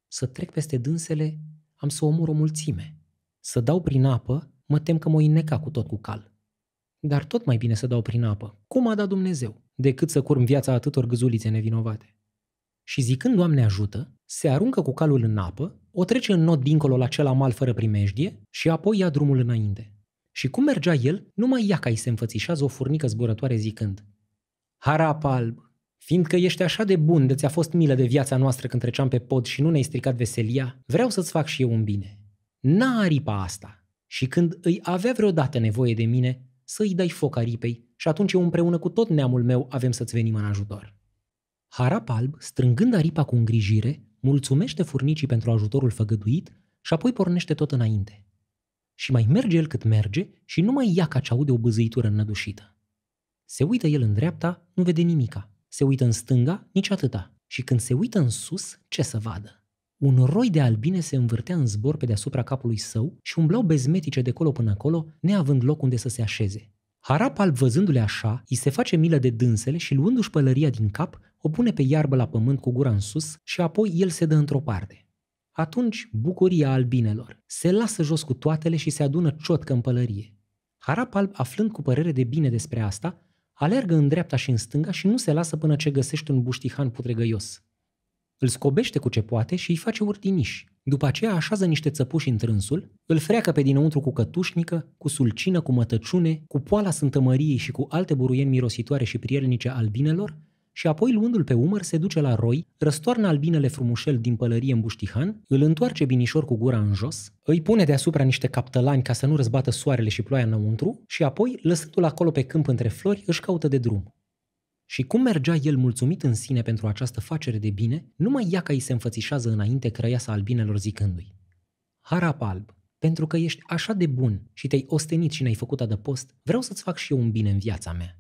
Să trec peste dânsele, am să omor o mulțime. Să dau prin apă, Mă tem că mă ineca cu tot cu cal. Dar tot mai bine să dau prin apă, cum a dat Dumnezeu, decât să curm viața atâtor gâzulițe nevinovate. Și zicând, Doamne ajută, se aruncă cu calul în apă, o trece în not dincolo la cel amal fără primejdie și apoi ia drumul înainte. Și cum mergea el, numai ia ca îi se înfățișează o furnică zburătoare zicând Harap alb, fiindcă ești așa de bun de ți-a fost milă de viața noastră când treceam pe pod și nu ne-ai stricat veselia, vreau să-ți fac și eu un bine. N-a aripa asta, și când îi avea vreodată nevoie de mine, să îi dai foc aripei și atunci eu împreună cu tot neamul meu avem să-ți venim în ajutor. Harap alb, strângând aripa cu îngrijire, mulțumește furnicii pentru ajutorul făgăduit și apoi pornește tot înainte. Și mai merge el cât merge și nu mai ia ca ce aude o băzăitură înnădușită. Se uită el în dreapta, nu vede nimica. Se uită în stânga, nici atâta. Și când se uită în sus, ce să vadă? Un roi de albine se învârtea în zbor pe deasupra capului său și umblau bezmetice de colo până acolo, neavând loc unde să se așeze. Harap alb văzându-le așa, îi se face milă de dânsele și luându-și pălăria din cap, o pune pe iarbă la pământ cu gura în sus și apoi el se dă într-o parte. Atunci, bucuria albinelor. Se lasă jos cu toatele și se adună ciotcă în pălărie. Harap alb, aflând cu părere de bine despre asta, alergă în dreapta și în stânga și nu se lasă până ce găsește un buștihan putregăios. Îl scobește cu ce poate și îi face ordiniș. După aceea așează niște țăpuși în trânsul, îl freacă pe dinăuntru cu cătușnică, cu sulcină, cu mătăciune, cu poala sântămăriei și cu alte buruieni mirositoare și prielnice albinelor, și apoi luându-l pe umăr se duce la roi, răstoarnă albinele frumușel din pălărie în buștihan, îl întoarce binișor cu gura în jos, îi pune deasupra niște captălani ca să nu răzbată soarele și ploaia înăuntru și apoi, lăsându-l acolo pe câmp între flori, își caută de drum. Și cum mergea el mulțumit în sine pentru această facere de bine, numai ca îi se înfățișează înainte crăiasa albinelor zicându-i Harap alb, pentru că ești așa de bun și te-ai ostenit și n ai făcut adăpost, vreau să-ți fac și eu un bine în viața mea.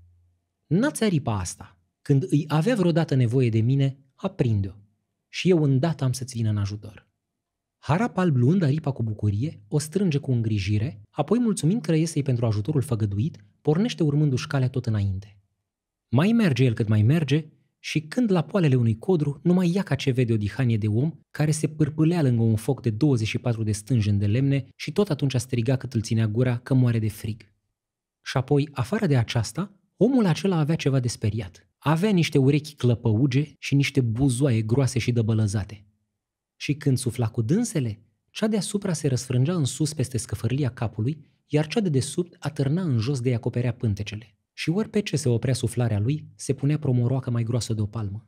N-ați aripa asta. Când îi avea vreodată nevoie de mine, aprinde-o. Și eu îndată am să-ți vin în ajutor. Harap alb luând aripa cu bucurie, o strânge cu îngrijire, apoi mulțumind crăiesei pentru ajutorul făgăduit, pornește urmându-și calea tot înainte. Mai merge el cât mai merge și când la poalele unui codru, nu mai ia ca ce vede o dihanie de om care se pârpâlea lângă un foc de 24 de stânjeni de lemne și tot atunci a striga cât îl ținea gura că moare de frig. Și apoi, afară de aceasta, omul acela avea ceva de speriat. Avea niște urechi clăpăuge și niște buzoaie groase și dăbălăzate. Și când sufla cu dânsele, cea deasupra se răsfrângea în sus peste scăfărlia capului, iar cea de desubt atârna în jos de acoperea pântecele și ori pe ce se oprea suflarea lui, se punea promoroacă mai groasă de o palmă.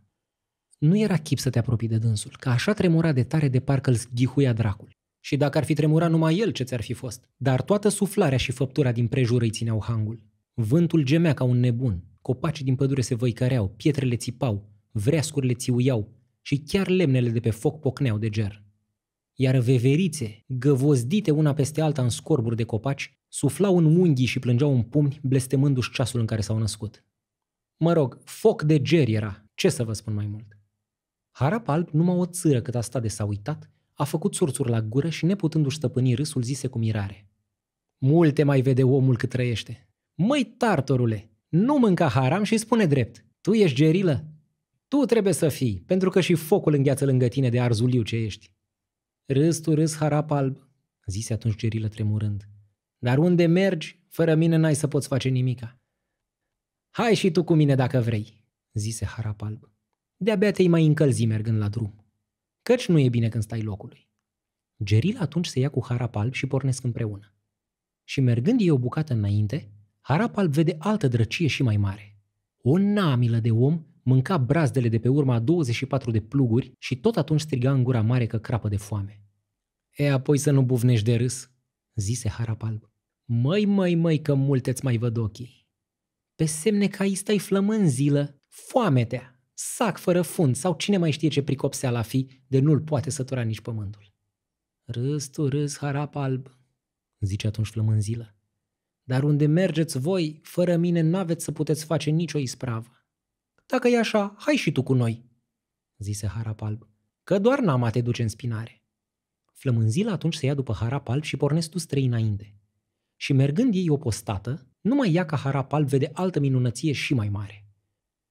Nu era chip să te apropii de dânsul, că așa tremura de tare de parcă îl ghihuia dracul. Și dacă ar fi tremurat numai el, ce ți-ar fi fost? Dar toată suflarea și făptura din prejur îi țineau hangul. Vântul gemea ca un nebun, copacii din pădure se văicăreau, pietrele țipau, vreascurile țiuiau și chiar lemnele de pe foc pocneau de ger. Iar veverițe, găvozdite una peste alta în scorburi de copaci, Suflau în unghii și plângeau în pumni, blestemându-și ceasul în care s-au născut. Mă rog, foc de ger era, ce să vă spun mai mult. Harap alb, numai o țâră cât a stat de s-a uitat, a făcut surțuri la gură și, neputându-și stăpâni râsul, zise cu mirare. Multe mai vede omul cât trăiește. Măi, tartorule, nu mânca haram și spune drept. Tu ești gerilă? Tu trebuie să fii, pentru că și focul îngheață lângă tine de arzuliu ce ești. Râs tu râs, harap alb, zise atunci gerilă tremurând. Dar unde mergi, fără mine n-ai să poți face nimica. Hai și tu cu mine dacă vrei, zise Harap Alb. De-abia te-ai mai încălzi mergând la drum. Căci nu e bine când stai locului. Geril atunci se ia cu Harap Alb și pornesc împreună. Și mergând ei o bucată înainte, Harap Alb vede altă drăcie și mai mare. O namilă de om mânca brazdele de pe urma 24 de pluguri și tot atunci striga în gura mare că crapă de foame. E apoi să nu buvnești de râs, zise Harap Alb. Măi, măi, măi, că multe mai văd ochii. Pe semne că ai stai flămând zilă, foametea, sac fără fund sau cine mai știe ce pricopsea la fi, de nu-l poate sătura nici pământul. Râs tu, râs, harap alb, zice atunci zilă. Dar unde mergeți voi, fără mine n-aveți să puteți face nicio ispravă. Dacă e așa, hai și tu cu noi, zise harap alb, că doar n-am a te duce în spinare. Flămânzila atunci se ia după harap alb și pornesc tu străi înainte și mergând ei postată, numai ea ca harapal vede altă minunăție și mai mare.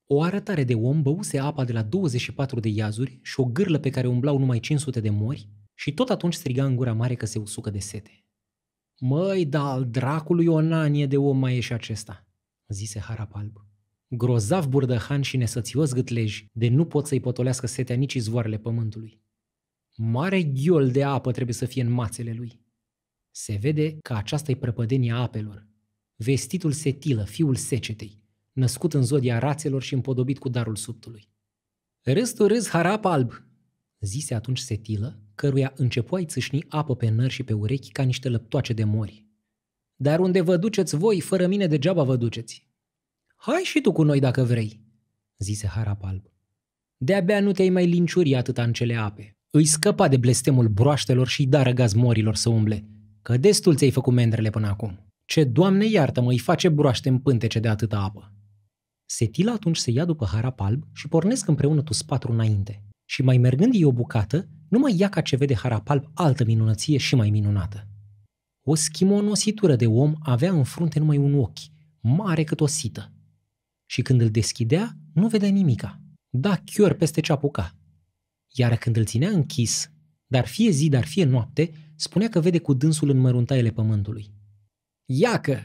O arătare de om băuse apa de la 24 de iazuri și o gârlă pe care umblau numai 500 de mori și tot atunci striga în gura mare că se usucă de sete. Măi, da, al dracului o nanie de om mai e și acesta, zise Harapalb. Grozav burdăhan și nesățios gâtlej, de nu pot să-i potolească setea nici izvoarele pământului. Mare ghiol de apă trebuie să fie în mațele lui. Se vede că aceasta e prăpădenia apelor. Vestitul setilă, fiul secetei, născut în zodia rațelor și împodobit cu darul subtului. Râs tu râs, harap alb, zise atunci setilă, căruia începuai țâșni apă pe nări și pe urechi ca niște lăptoace de mori. Dar unde vă duceți voi, fără mine degeaba vă duceți. Hai și tu cu noi dacă vrei, zise harap alb. De-abia nu te-ai mai linciuri atâta în cele ape. Îi scăpa de blestemul broaștelor și-i dară gaz morilor să umble, Că destul ți-ai făcut mendrele până acum. Ce, Doamne iartă-mă, îi face broaște în pântece de atâta apă. Setila atunci se ia după harap alb și pornesc împreună tu patru înainte. Și mai mergând ei o bucată, numai ia ca ce vede harap alb altă minunăție și mai minunată. O schimonositură de om avea în frunte numai un ochi, mare cât o sită. Și când îl deschidea, nu vedea nimica. Da chior peste ce apuca. Iar când îl ținea închis, dar fie zi, dar fie noapte, spunea că vede cu dânsul în măruntaiele pământului. Iacă!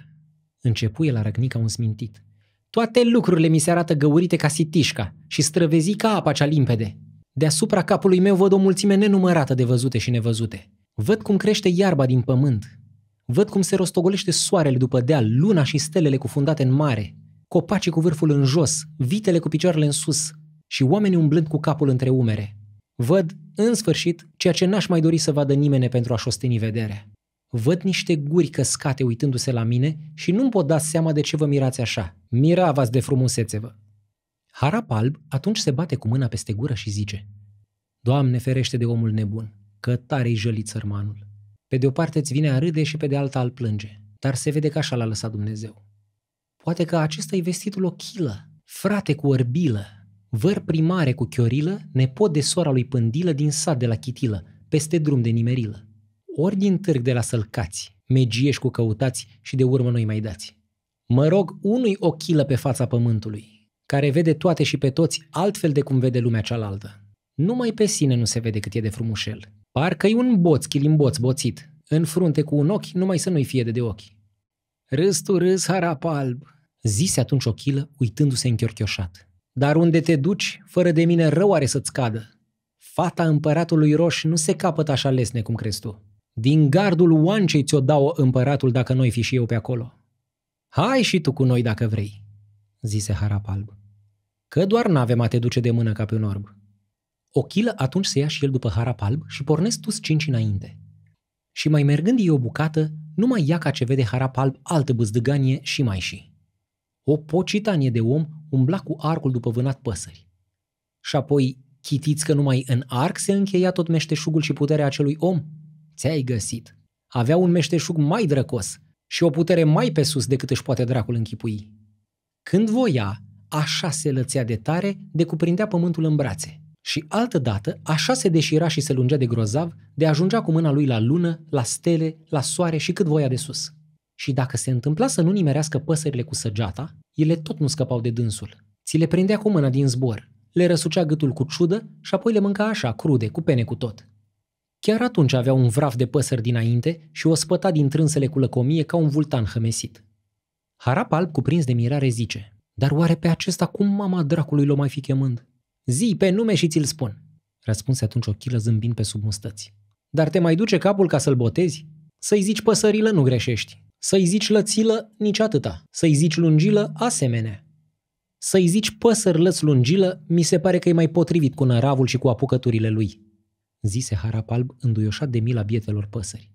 Începu el a ca un smintit. Toate lucrurile mi se arată găurite ca sitișca și străvezi ca apa cea limpede. Deasupra capului meu văd o mulțime nenumărată de văzute și nevăzute. Văd cum crește iarba din pământ. Văd cum se rostogolește soarele după deal, luna și stelele cufundate în mare, copacii cu vârful în jos, vitele cu picioarele în sus și oamenii umblând cu capul între umere. Văd, în sfârșit, ceea ce n-aș mai dori să vadă nimeni pentru a-și osteni vederea. Văd niște guri căscate uitându-se la mine și nu-mi pot da seama de ce vă mirați așa. Miravați de frumusețe-vă! Harap alb atunci se bate cu mâna peste gură și zice Doamne ferește de omul nebun, că tare-i jălit sărmanul. Pe de o parte îți vine a râde și pe de alta al plânge, dar se vede că așa l-a lăsat Dumnezeu. Poate că acesta-i vestitul o chilă, frate cu orbilă, văr primare cu Chiorilă, nepot de sora lui Pândilă din sat de la Chitilă, peste drum de nimerilă. Ori din târg de la sălcați, megieși cu căutați și de urmă noi mai dați. Mă rog unui ochilă pe fața pământului, care vede toate și pe toți altfel de cum vede lumea cealaltă. Numai pe sine nu se vede cât e de frumușel. Parcă-i un boț, chilimboț, boțit, în frunte cu un ochi, numai să nu-i fie de, de ochi. Râs tu râs, harap alb, zise atunci ochilă, uitându-se închiorchioșat. Dar unde te duci, fără de mine rău are să-ți cadă. Fata împăratului roș nu se capătă așa lesne cum crezi tu. Din gardul oancei ți-o dau împăratul dacă noi fi și eu pe acolo. Hai și tu cu noi dacă vrei, zise Harap Alb. Că doar n-avem a te duce de mână ca pe un orb. Ochilă atunci se ia și el după Harap Alb și pornesc tus cinci înainte. Și mai mergând ei o bucată, numai ia ca ce vede Harap Alb altă băzdăganie și mai și. O pocitanie de om umbla cu arcul după vânat păsări. Și apoi, chitiți că numai în arc se încheia tot meșteșugul și puterea acelui om? Ți-ai găsit. Avea un meșteșug mai drăcos și o putere mai pe sus decât își poate dracul închipui. Când voia, așa se lățea de tare de cuprindea pământul în brațe. Și altădată, așa se deșira și se lungea de grozav, de ajungea cu mâna lui la lună, la stele, la soare și cât voia de sus. Și dacă se întâmpla să nu nimerească păsările cu săgeata, ele tot nu scăpau de dânsul. Ți le prindea cu mâna din zbor, le răsucea gâtul cu ciudă și apoi le mânca așa, crude, cu pene cu tot. Chiar atunci avea un vraf de păsări dinainte și o spăta din trânsele cu lăcomie ca un vulcan hămesit. Harap alb, cuprins de mirare, zice Dar oare pe acesta cum mama dracului l-o mai fi chemând? Zi pe nume și ți-l spun, răspunse atunci o chilă zâmbind pe sub mustăți. Dar te mai duce capul ca să-l botezi? Să-i zici păsările nu greșești, să-i zici lățilă nici atâta. Să-i zici lungilă asemenea. Să-i zici păsăr lăț lungilă mi se pare că e mai potrivit cu năravul și cu apucăturile lui, zise Harap Alb înduioșat de mila bietelor păsări.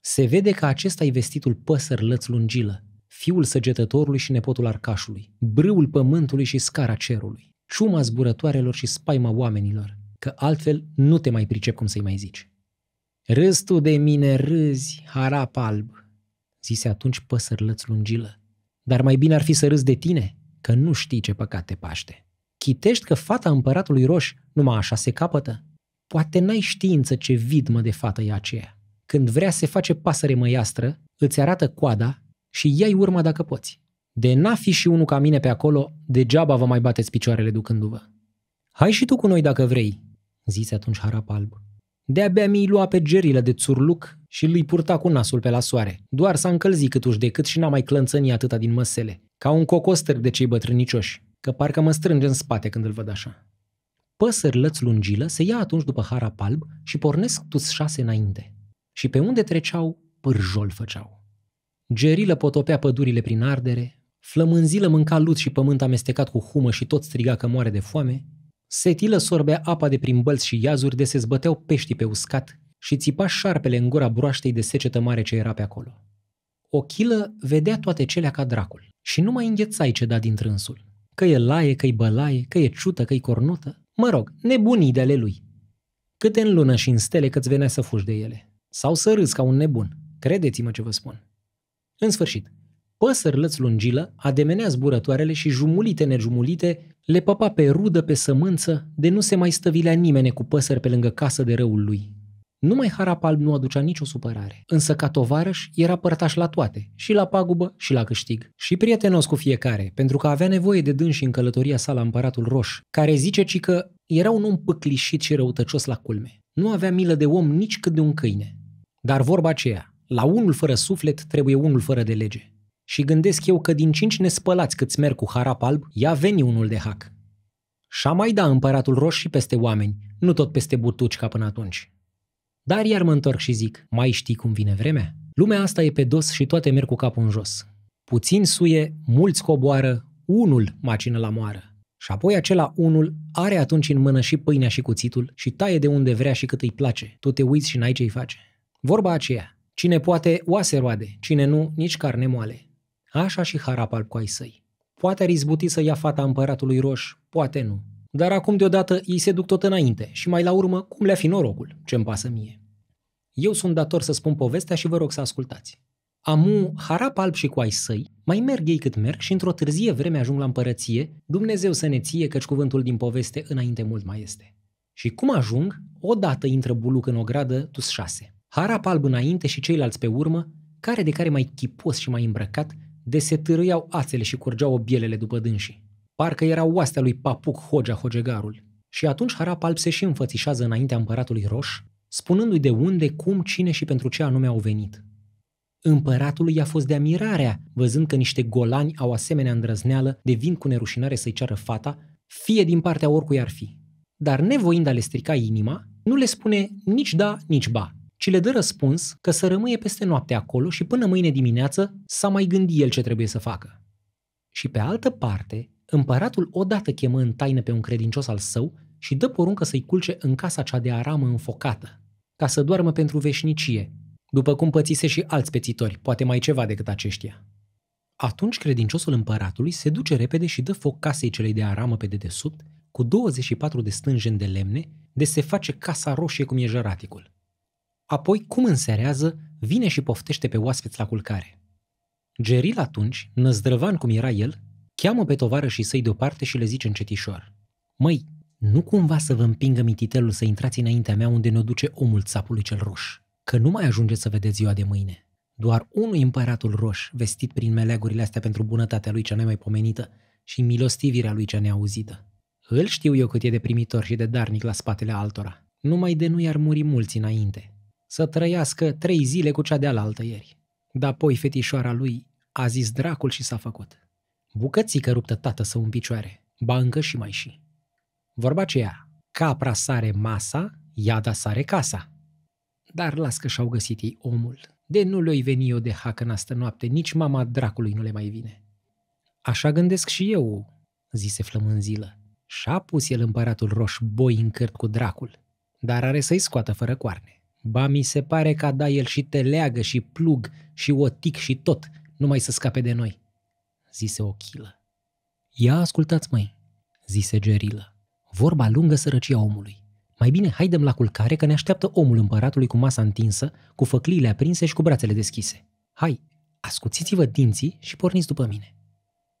Se vede că acesta e vestitul păsăr lăț lungilă, fiul săgetătorului și nepotul arcașului, brâul pământului și scara cerului, ciuma zburătoarelor și spaima oamenilor, că altfel nu te mai pricep cum să-i mai zici. Râs tu de mine, râzi, harap alb, zise atunci păsărlăț lungilă. Dar mai bine ar fi să râzi de tine, că nu știi ce păcate paște. Chitești că fata împăratului roș numai așa se capătă? Poate n-ai știință ce vidmă de fată e aceea. Când vrea să face pasăre măiastră, îți arată coada și iai urma dacă poți. De n-a fi și unul ca mine pe acolo, degeaba vă mai bateți picioarele ducându-vă. Hai și tu cu noi dacă vrei, zise atunci Harap Alb. De-abia mi-i lua pe gerile de țurluc și îl purta cu nasul pe la soare. Doar s-a încălzit uși de cât și n-a mai clănțănit atâta din măsele. Ca un cocostăr de cei bătrânicioși, că parcă mă strânge în spate când îl văd așa. Păsări lăț lungilă se ia atunci după hara palb și pornesc tus șase înainte. Și pe unde treceau, pârjol făceau. Gerilă potopea pădurile prin ardere, flămânzilă mânca lut și pământ amestecat cu humă și tot striga că moare de foame, setilă sorbea apa de prin bălți și iazuri de se zbăteau peștii pe uscat și țipa șarpele în gura broaștei de secetă mare ce era pe acolo. O chilă vedea toate celea ca dracul și nu mai înghețai ce da din trânsul. Că e laie, că-i bălaie, că e ciută, că-i cornută. Mă rog, nebunii de ale lui. Câte în lună și în stele că-ți venea să fugi de ele. Sau să râzi ca un nebun. Credeți-mă ce vă spun. În sfârșit, lăți lungilă ademenea zburătoarele și jumulite nejumulite le păpa pe rudă pe sămânță de nu se mai stăvilea nimeni cu păsări pe lângă casă de răul lui, numai Harap Alb nu aducea nicio supărare, însă ca tovarăș era părtaș la toate, și la pagubă, și la câștig. Și prietenos cu fiecare, pentru că avea nevoie de dânsi în călătoria sa la Împăratul Roș, care zice ci că era un om păclișit și răutăcios la culme. Nu avea milă de om nici cât de un câine. Dar vorba aceea, la unul fără suflet trebuie unul fără de lege. Și gândesc eu că din cinci nespălați câți merg cu harap alb, ia veni unul de hac. Și-a mai da împăratul roș și peste oameni, nu tot peste butuci ca până atunci. Dar iar mă întorc și zic, mai știi cum vine vremea? Lumea asta e pe dos și toate merg cu capul în jos. Puțin suie, mulți coboară, unul macină la moară. Și apoi acela unul are atunci în mână și pâinea și cuțitul și taie de unde vrea și cât îi place. Tu te uiți și n-ai ce-i face. Vorba aceea. Cine poate, oase roade. Cine nu, nici carne moale. Așa și harap al coai săi. Poate ar izbuti să ia fata împăratului roș, poate nu. Dar acum deodată ei se duc tot înainte și mai la urmă cum le-a fi norocul, ce-mi pasă mie. Eu sunt dator să spun povestea și vă rog să ascultați. Amu, Harap Alb și cu ai săi, mai merg ei cât merg și într-o târzie vreme ajung la împărăție, Dumnezeu să ne ție căci cuvântul din poveste înainte mult mai este. Și cum ajung, odată intră Buluc în ogradă, tus șase. Harap Alb înainte și ceilalți pe urmă, care de care mai chipos și mai îmbrăcat, de se târâiau ațele și curgeau obielele după dânsii. Parcă era oastea lui Papuc Hogea Hogegarul. Și atunci Harap Alp se și înfățișează înaintea împăratului Roș, spunându-i de unde, cum, cine și pentru ce anume au venit. Împăratul i-a fost de admirarea, văzând că niște golani au asemenea îndrăzneală, devin cu nerușinare să-i ceară fata, fie din partea oricui ar fi. Dar nevoind a le strica inima, nu le spune nici da, nici ba, ci le dă răspuns că să rămâie peste noapte acolo și până mâine dimineață s-a mai gândit el ce trebuie să facă. Și pe altă parte, Împăratul odată chemă în taină pe un credincios al său și dă poruncă să-i culce în casa cea de aramă înfocată, ca să doarmă pentru veșnicie, după cum pățise și alți pețitori, poate mai ceva decât aceștia. Atunci credinciosul împăratului se duce repede și dă foc casei celei de aramă pe dedesubt, cu 24 de stânjeni de lemne, de se face casa roșie cum e jăraticul. Apoi, cum înserează, vine și poftește pe oaspeți la culcare. Geril atunci, năzdrăvan cum era el, Cheamă pe tovarășii săi deoparte și le zice încetișor. Măi, nu cumva să vă împingă mititelul să intrați înaintea mea unde ne duce omul țapului cel roș, că nu mai ajungeți să vedeți ziua de mâine. Doar unul împăratul roș, vestit prin meleagurile astea pentru bunătatea lui cea nemaipomenită și milostivirea lui cea neauzită. Îl știu eu cât e de primitor și de darnic la spatele altora. Numai de nu i-ar muri mulți înainte. Să trăiască trei zile cu cea de-alaltă ieri. Dar apoi fetișoara lui a zis dracul și s-a făcut bucățică ruptă tată să în picioare, ba încă și mai și. Vorba aceea, capra sare masa, iada sare casa. Dar las că și-au găsit ei omul. De nu le i veni eu de hacă în astă noapte, nici mama dracului nu le mai vine. Așa gândesc și eu, zise flămânzilă. Și-a pus el împăratul roș boi în cărt cu dracul, dar are să-i scoată fără coarne. Ba mi se pare că da el și te leagă și plug și otic și tot, numai să scape de noi zise Ochilă. Ia ascultați, mai, zise Gerilă. Vorba lungă sărăcia omului. Mai bine haidem la culcare că ne așteaptă omul împăratului cu masa întinsă, cu făcliile aprinse și cu brațele deschise. Hai, ascuțiți-vă dinții și porniți după mine.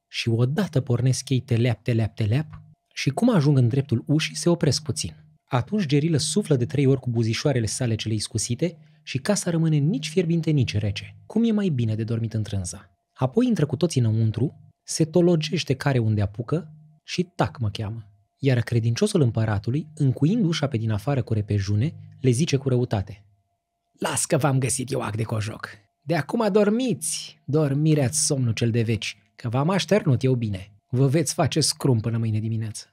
Și odată pornesc ei teleap, teleap, teleap și cum ajung în dreptul ușii se opresc puțin. Atunci Gerilă suflă de trei ori cu buzișoarele sale cele iscusite și casa rămâne nici fierbinte, nici rece. Cum e mai bine de dormit în trânza? Apoi intră cu toții înăuntru, se tologește care unde apucă și tac mă cheamă. Iar credinciosul împăratului, încuind ușa pe din afară cu repejune, le zice cu răutate. Las că v-am găsit eu ac de cojoc. De acum dormiți, dormirea somnul cel de veci, că v-am așternut eu bine. Vă veți face scrum până mâine dimineață.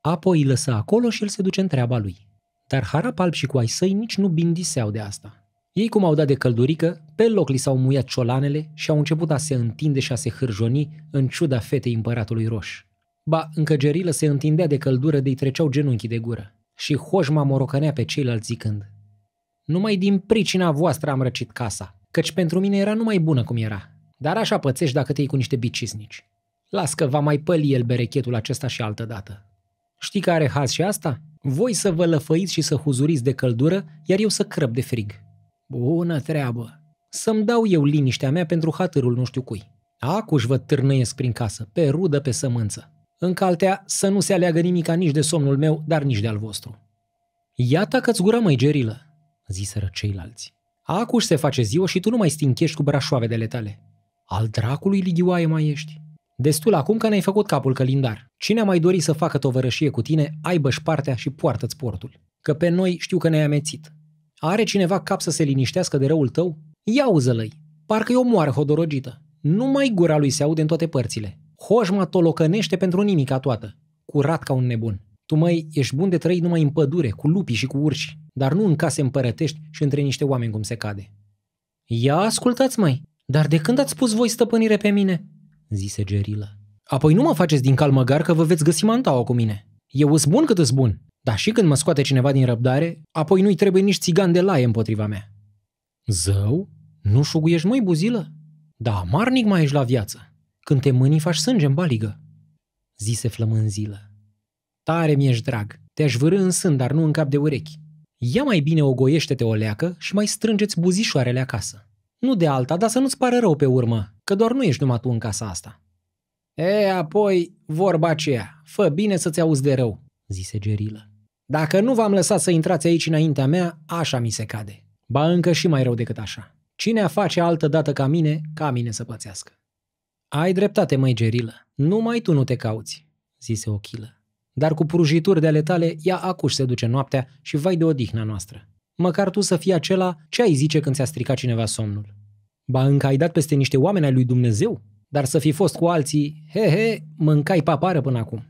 Apoi îi lăsă acolo și îl se duce în treaba lui. Dar Harap Alb și cu ai săi nici nu bindiseau de asta. Ei cum au dat de căldurică, pe loc li s-au muiat ciolanele și au început a se întinde și a se hârjoni în ciuda fetei împăratului roș. Ba, încăgerilă se întindea de căldură de-i treceau genunchii de gură și hoșma morocănea pe ceilalți zicând Numai din pricina voastră am răcit casa, căci pentru mine era numai bună cum era, dar așa pățești dacă te iei cu niște bicisnici. Las că va mai păli el berechetul acesta și altă dată. Știi care haz și asta? Voi să vă lăfăiți și să huzuriți de căldură, iar eu să crăp de frig. Bună treabă! Să-mi dau eu liniștea mea pentru hatârul nu știu cui. Acuși vă târnăiesc prin casă, pe rudă, pe sămânță. În caltea să nu se aleagă nimica nici de somnul meu, dar nici de al vostru. Iată că-ți gura mai gerilă, ziseră ceilalți. Acuși se face ziua și tu nu mai stinchești cu brașoavele tale. Al dracului ligioaie mai ești. Destul acum că ne-ai făcut capul călindar. Cine a mai dori să facă tovărășie cu tine, aibă-și partea și poartă-ți portul. Că pe noi știu că ne-ai amețit. Are cineva cap să se liniștească de răul tău? Ia uză-lăi! parcă e o moară hodorogită. Numai gura lui se aude în toate părțile. Hoșma tolocănește pentru nimica toată. Curat ca un nebun. Tu, mai ești bun de trăit numai în pădure, cu lupii și cu urși, dar nu în case împărătești și între niște oameni cum se cade. Ia ascultați, mai, dar de când ați spus voi stăpânire pe mine? zise Gerila. Apoi nu mă faceți din calmăgar că vă veți găsi mantaua cu mine. Eu îs bun cât îți bun, dar și când mă scoate cineva din răbdare, apoi nu-i trebuie nici țigan de laie împotriva mea. Zău? Nu șuguiești, mai buzilă? Da, amarnic mai ești la viață. Când te mâni, faci sânge în baligă. Zise flămânzilă. Tare mi-ești drag, te-aș vârâ în sân, dar nu în cap de urechi. Ia mai bine o goiește te o leacă și mai strângeți buzișoarele acasă. Nu de alta, dar să nu-ți pară rău pe urmă, că doar nu ești numai tu în casa asta. E, apoi, vorba aceea, fă bine să-ți auzi de rău, zise Gerilă. Dacă nu v-am lăsat să intrați aici înaintea mea, așa mi se cade. Ba încă și mai rău decât așa. Cine a face altă dată ca mine, ca mine să pățească. Ai dreptate, măi, Gerilă. Numai tu nu te cauți, zise Ochilă. Dar cu prujituri de ale tale, ea acuși se duce noaptea și vai de odihna noastră. Măcar tu să fii acela ce ai zice când ți-a stricat cineva somnul. Ba încă ai dat peste niște oameni ai lui Dumnezeu? Dar să fi fost cu alții, he, he, mâncai papară până acum.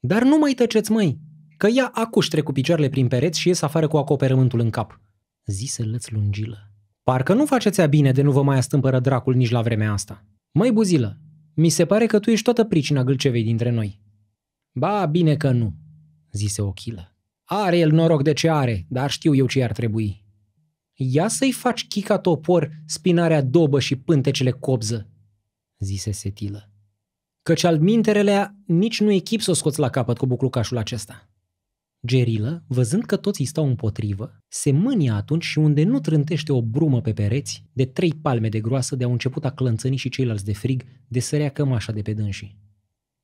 Dar nu mai tăceți, măi, că ea acu trec cu picioarele prin pereți și ies afară cu acoperământul în cap. Zise lăț lungilă. Parcă nu faceți bine de nu vă mai astâmpără dracul nici la vremea asta. Măi, buzilă, mi se pare că tu ești toată pricina gâlcevei dintre noi. Ba, bine că nu, zise ochilă. Are el noroc de ce are, dar știu eu ce ar trebui. Ia să-i faci chica topor, spinarea dobă și pântecele copză, zise setilă. Căci al minterelea nici nu echip să o scoți la capăt cu buclucașul acesta. Gerilă, văzând că toți îi stau împotrivă, se mânia atunci și unde nu trântește o brumă pe pereți, de trei palme de groasă de-au început a clănțăni și ceilalți de frig, de sărea cămașa de pe dânsii.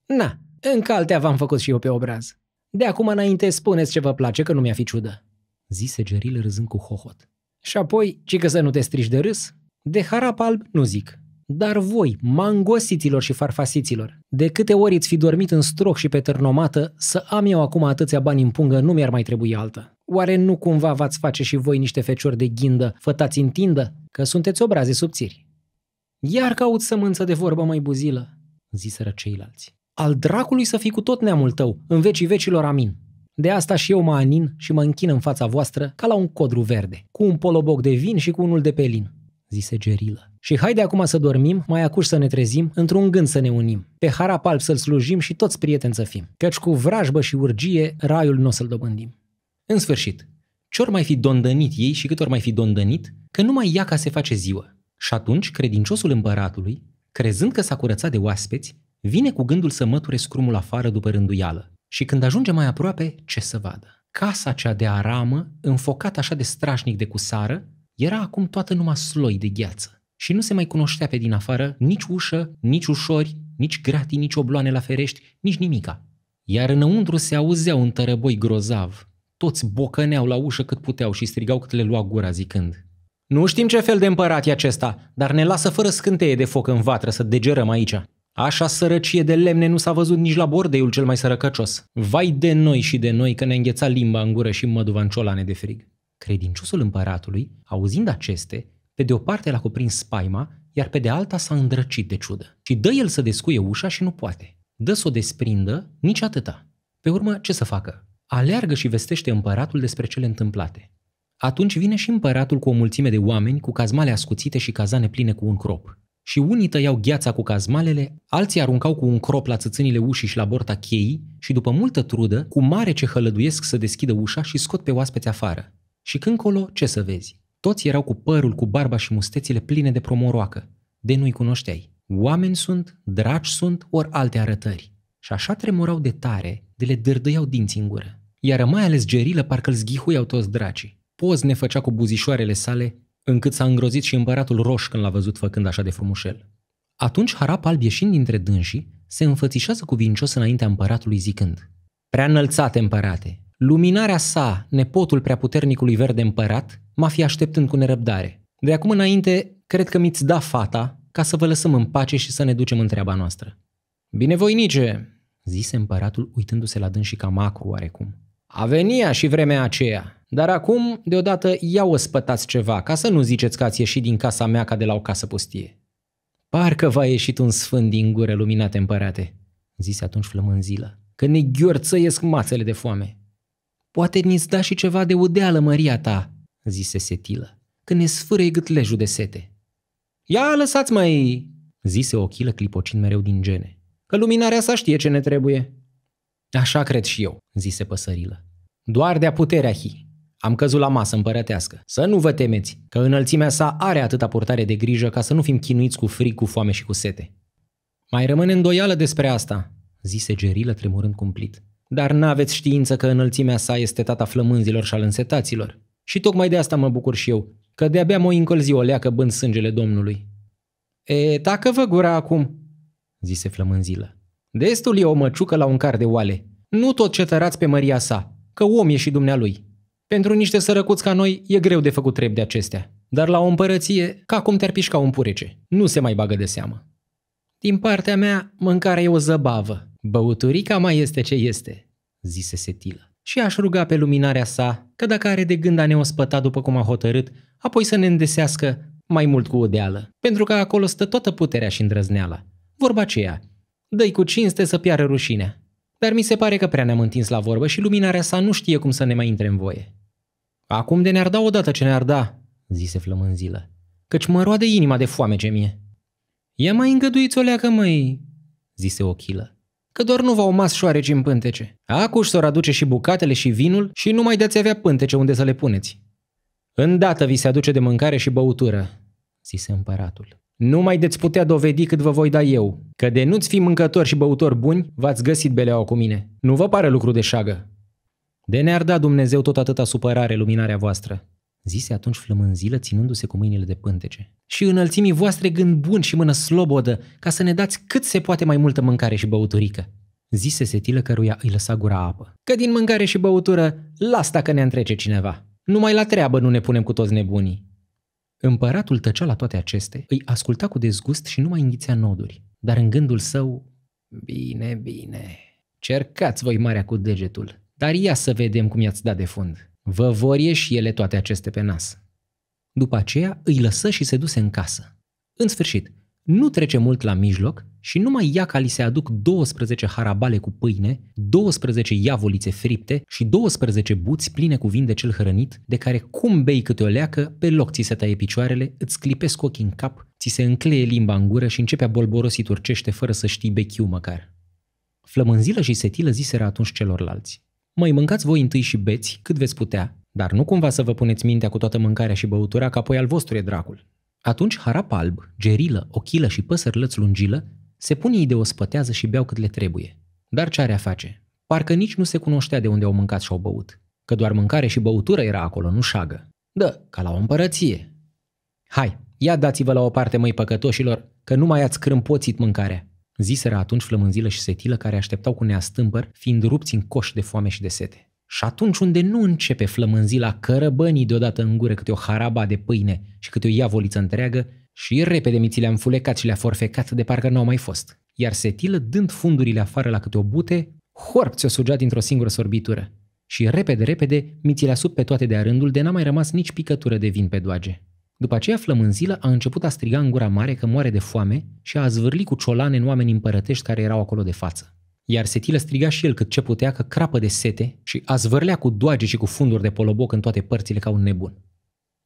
Na, încă altea v-am făcut și eu pe obraz. De acum înainte spuneți ce vă place, că nu mi-a fi ciudă, zise Gerilă râzând cu hohot. Și apoi, ci că să nu te strici de râs, de harap alb nu zic, dar voi, mangosiților și farfasiților, de câte ori îți fi dormit în stroc și pe târnomată, să am eu acum atâția bani în pungă, nu mi-ar mai trebui altă. Oare nu cumva v-ați face și voi niște feciori de ghindă, fătați în tindă, că sunteți obraze subțiri? Iar caut sămânță de vorbă mai buzilă, ziseră ceilalți. Al dracului să fii cu tot neamul tău, în vecii vecilor amin. De asta și eu mă anin și mă închin în fața voastră ca la un codru verde, cu un poloboc de vin și cu unul de pelin zise Gerilă. Și haide acum să dormim, mai acuși să ne trezim, într-un gând să ne unim. Pe harapalp să-l slujim și toți prieteni să fim, căci cu vrajbă și urgie raiul nu o să-l dobândim. În sfârșit, ce ori mai fi dondănit ei și cât ori mai fi dondănit, că numai ea ca se face ziua. Și atunci, credinciosul împăratului, crezând că s-a curățat de oaspeți, vine cu gândul să măture scrumul afară după rânduială. Și când ajunge mai aproape, ce să vadă? Casa cea de aramă, înfocată așa de strașnic de cusară, era acum toată numai sloi de gheață și nu se mai cunoștea pe din afară nici ușă, nici ușori, nici gratii, nici obloane la ferești, nici nimica. Iar înăuntru se auzeau un tărăboi grozav. Toți bocăneau la ușă cât puteau și strigau cât le lua gura zicând. Nu știm ce fel de împărat e acesta, dar ne lasă fără scânteie de foc în vatră să degerăm aici. Așa sărăcie de lemne nu s-a văzut nici la bordeiul cel mai sărăcăcios. Vai de noi și de noi că ne îngheța limba în gură și măduva în ciolane de frig. Credinciosul împăratului, auzind aceste, pe de o parte l-a cuprins spaima, iar pe de alta s-a îndrăcit de ciudă. Și dă el să descuie ușa și nu poate. Dă să o desprindă, nici atâta. Pe urmă, ce să facă? Aleargă și vestește împăratul despre cele întâmplate. Atunci vine și împăratul cu o mulțime de oameni cu cazmale ascuțite și cazane pline cu un crop. Și unii tăiau gheața cu cazmalele, alții aruncau cu un crop la țățânile ușii și la borta cheii și după multă trudă, cu mare ce hălăduiesc să deschidă ușa și scot pe oaspeți afară. Și când colo, ce să vezi? Toți erau cu părul, cu barba și mustețile pline de promoroacă. De nu-i cunoșteai. Oameni sunt, dragi sunt, ori alte arătări. Și așa tremurau de tare, de le dârdăiau din în gură. Iar mai ales gerilă parcă îl zghihuiau toți dracii. Poz ne făcea cu buzișoarele sale, încât s-a îngrozit și împăratul roș când l-a văzut făcând așa de frumușel. Atunci harap alb ieșind dintre dânsii, se înfățișează cuvincios înaintea împăratului zicând Prea înălțate, împărate, Luminarea sa, nepotul prea puternicului verde împărat, m-a fi așteptând cu nerăbdare. De acum înainte, cred că mi-ți da fata ca să vă lăsăm în pace și să ne ducem în treaba noastră. Binevoinice, zise împăratul uitându-se la dâns și ca macru oarecum. A venia și vremea aceea, dar acum, deodată, ia spătați ceva, ca să nu ziceți că ați ieșit din casa mea ca de la o casă pustie. Parcă v-a ieșit un sfânt din gură luminate împărate, zise atunci flămânzilă, că ne gheorțăiesc mațele de foame. Poate ni-ți da și ceva de udeală, măria ta, zise setilă, când ne sfârâi gâtlejul de sete. Ia lăsați mai, zise ochilă clipocind mereu din gene, că luminarea sa știe ce ne trebuie. Așa cred și eu, zise păsărilă. Doar de-a puterea hi. Am căzut la masă împărătească. Să nu vă temeți, că înălțimea sa are atâta purtare de grijă ca să nu fim chinuiți cu frig, cu foame și cu sete. Mai rămâne îndoială despre asta, zise Gerilă tremurând cumplit dar n-aveți știință că înălțimea sa este tata flămânzilor și al însetaților. Și tocmai de asta mă bucur și eu, că de-abia mă încălzi o leacă bând sângele Domnului. E, dacă vă gura acum, zise flămânzilă. Destul e o măciucă la un car de oale. Nu tot ce tărați pe măria sa, că om e și dumnealui. Pentru niște sărăcuți ca noi e greu de făcut trept de acestea, dar la o împărăție, ca cum te-ar pișca un purece, nu se mai bagă de seamă. Din partea mea, mâncarea e o zăbavă, băuturica mai este ce este, zise Setila. Și aș ruga pe luminarea sa că dacă are de gând a ne ospăta după cum a hotărât, apoi să ne îndesească mai mult cu o deală, pentru că acolo stă toată puterea și îndrăzneala. Vorba aceea, dă cu cinste să piară rușinea. Dar mi se pare că prea ne-am întins la vorbă și luminarea sa nu știe cum să ne mai intre în voie. Acum de ne-ar da odată ce ne-ar da, zise flămânzilă, căci mă roade inima de foame ce mie. Ia mai îngăduiți o leacă, măi, zise ochilă că doar nu v-au mas șoareci în pântece. Acuși s-or aduce și bucatele și vinul și nu mai dați avea pântece unde să le puneți. Îndată vi se aduce de mâncare și băutură, zise împăratul. Nu mai deți putea dovedi cât vă voi da eu, că de nu-ți fi mâncători și băutori buni, v-ați găsit beleaua cu mine. Nu vă pare lucru de șagă. De ne-ar da Dumnezeu tot atâta supărare luminarea voastră, zise atunci flămânzilă ținându-se cu mâinile de pântece și înălțimii voastre gând bun și mână slobodă, ca să ne dați cât se poate mai multă mâncare și băuturică. Zise setilă căruia îi lăsa gura apă. Că din mâncare și băutură, las dacă ne întrece cineva. Numai la treabă nu ne punem cu toți nebunii. Împăratul tăcea la toate aceste, îi asculta cu dezgust și nu mai înghițea noduri. Dar în gândul său, bine, bine, cercați voi marea cu degetul, dar ia să vedem cum i-ați dat de fund. Vă vor ieși ele toate aceste pe nas. După aceea îi lăsă și se duse în casă. În sfârșit, nu trece mult la mijloc și numai ia ca li se aduc 12 harabale cu pâine, 12 iavolițe fripte și 12 buți pline cu vin de cel hrănit, de care cum bei câte o leacă, pe loc ți se taie picioarele, îți clipesc ochii în cap, ți se încleie limba în gură și începe a bolborosi turcește fără să știi bechiu măcar. Flămânzilă și setilă ziseră atunci celorlalți. Mai mâncați voi întâi și beți cât veți putea, dar nu cumva să vă puneți mintea cu toată mâncarea și băutura că apoi al vostru e dracul. Atunci harap alb, gerilă, ochilă și păsărlăți lungilă se pun ei de ospătează și beau cât le trebuie. Dar ce are a face? Parcă nici nu se cunoștea de unde au mâncat și au băut. Că doar mâncare și băutură era acolo, nu șagă. Da, ca la o împărăție. Hai, ia dați-vă la o parte, măi păcătoșilor, că nu mai ați crâmpoțit mâncarea. Ziseră atunci flămânzilă și setilă care așteptau cu neastâmpăr, fiind rupți în coș de foame și de sete. Și atunci unde nu începe flămânzi la cărăbănii deodată în gură câte o haraba de pâine și câte o iavoliță întreagă, și repede mi le-am fulecat și le-a forfecat de parcă n-au mai fost. Iar setilă, dând fundurile afară la câte o bute, horp ți-o sugea dintr-o singură sorbitură. Și repede, repede, mi ți le-a sub pe toate de-a rândul de n-a mai rămas nici picătură de vin pe doage. După aceea, flămânzilă a început a striga în gura mare că moare de foame și a zvârli cu ciolane în oameni împărătești care erau acolo de față. Iar Setilă striga și el cât ce putea că crapă de sete și a zvârlea cu doage și cu funduri de poloboc în toate părțile ca un nebun.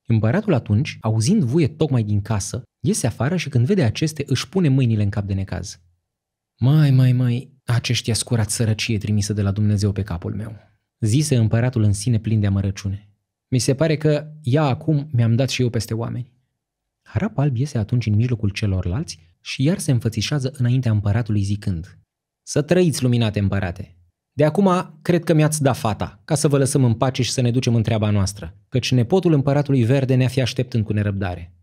Împăratul atunci, auzind vuie tocmai din casă, iese afară și când vede aceste își pune mâinile în cap de necaz. Mai, mai, mai, aceștia scurat sărăcie trimisă de la Dumnezeu pe capul meu, zise împăratul în sine plin de amărăciune. Mi se pare că ea acum mi-am dat și eu peste oameni. Harap alb iese atunci în mijlocul celorlalți și iar se înfățișează înaintea împăratului zicând să trăiți, luminate împărate! De acum, cred că mi-ați dat fata, ca să vă lăsăm în pace și să ne ducem în treaba noastră, căci nepotul împăratului verde ne-a fi așteptând cu nerăbdare.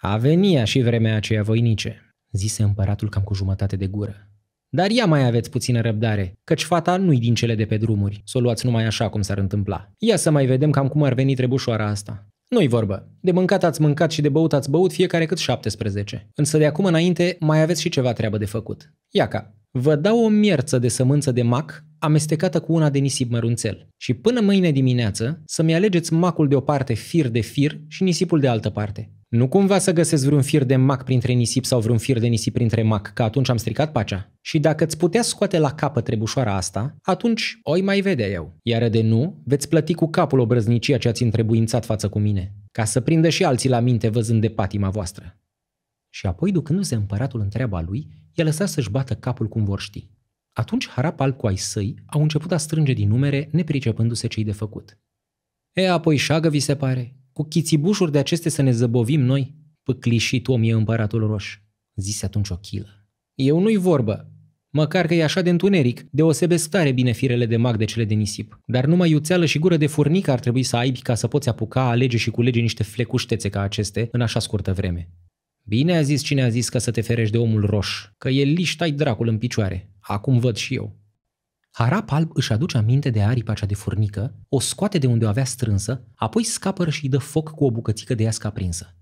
A venia și vremea aceea voinice, zise împăratul cam cu jumătate de gură. Dar ia mai aveți puțină răbdare, căci fata nu-i din cele de pe drumuri, să o luați numai așa cum s-ar întâmpla. Ia să mai vedem cam cum ar veni trebușoara asta. Nu-i vorbă. De mâncat ați mâncat și de băut ați băut fiecare cât 17. Însă de acum înainte mai aveți și ceva treabă de făcut. Iaca. Vă dau o mierță de sămânță de mac amestecată cu una de nisip mărunțel și până mâine dimineață să-mi alegeți macul de o parte fir de fir și nisipul de altă parte. Nu cumva să găsesc vreun fir de mac printre nisip sau vreun fir de nisip printre mac, că atunci am stricat pacea. Și dacă îți putea scoate la capăt trebușoara asta, atunci oi mai vedea eu. Iar de nu, veți plăti cu capul obrăznicia ce ați întrebuințat față cu mine, ca să prindă și alții la minte văzând de patima voastră. Și apoi, ducându-se împăratul în treaba lui, i-a lăsat să-și bată capul cum vor ști. Atunci harap alb cu ai săi au început a strânge din numere, nepricepându-se ce de făcut. E, apoi șagă, vi se pare? Cu chițibușuri de aceste să ne zăbovim noi? Păclișit om e împăratul roș, zise atunci o chilă. Eu nu-i vorbă, măcar că e așa de întuneric, deosebesc tare bine firele de mag de cele de nisip. Dar numai iuțeală și gură de furnică ar trebui să aibi ca să poți apuca, alege și culege niște flecuștețe ca aceste în așa scurtă vreme. Bine a zis cine a zis că să te ferești de omul roș, că el liș tai dracul în picioare. Acum văd și eu. Harap alb își aduce aminte de aripa cea de furnică, o scoate de unde o avea strânsă, apoi scapără și îi dă foc cu o bucățică de iasca aprinsă.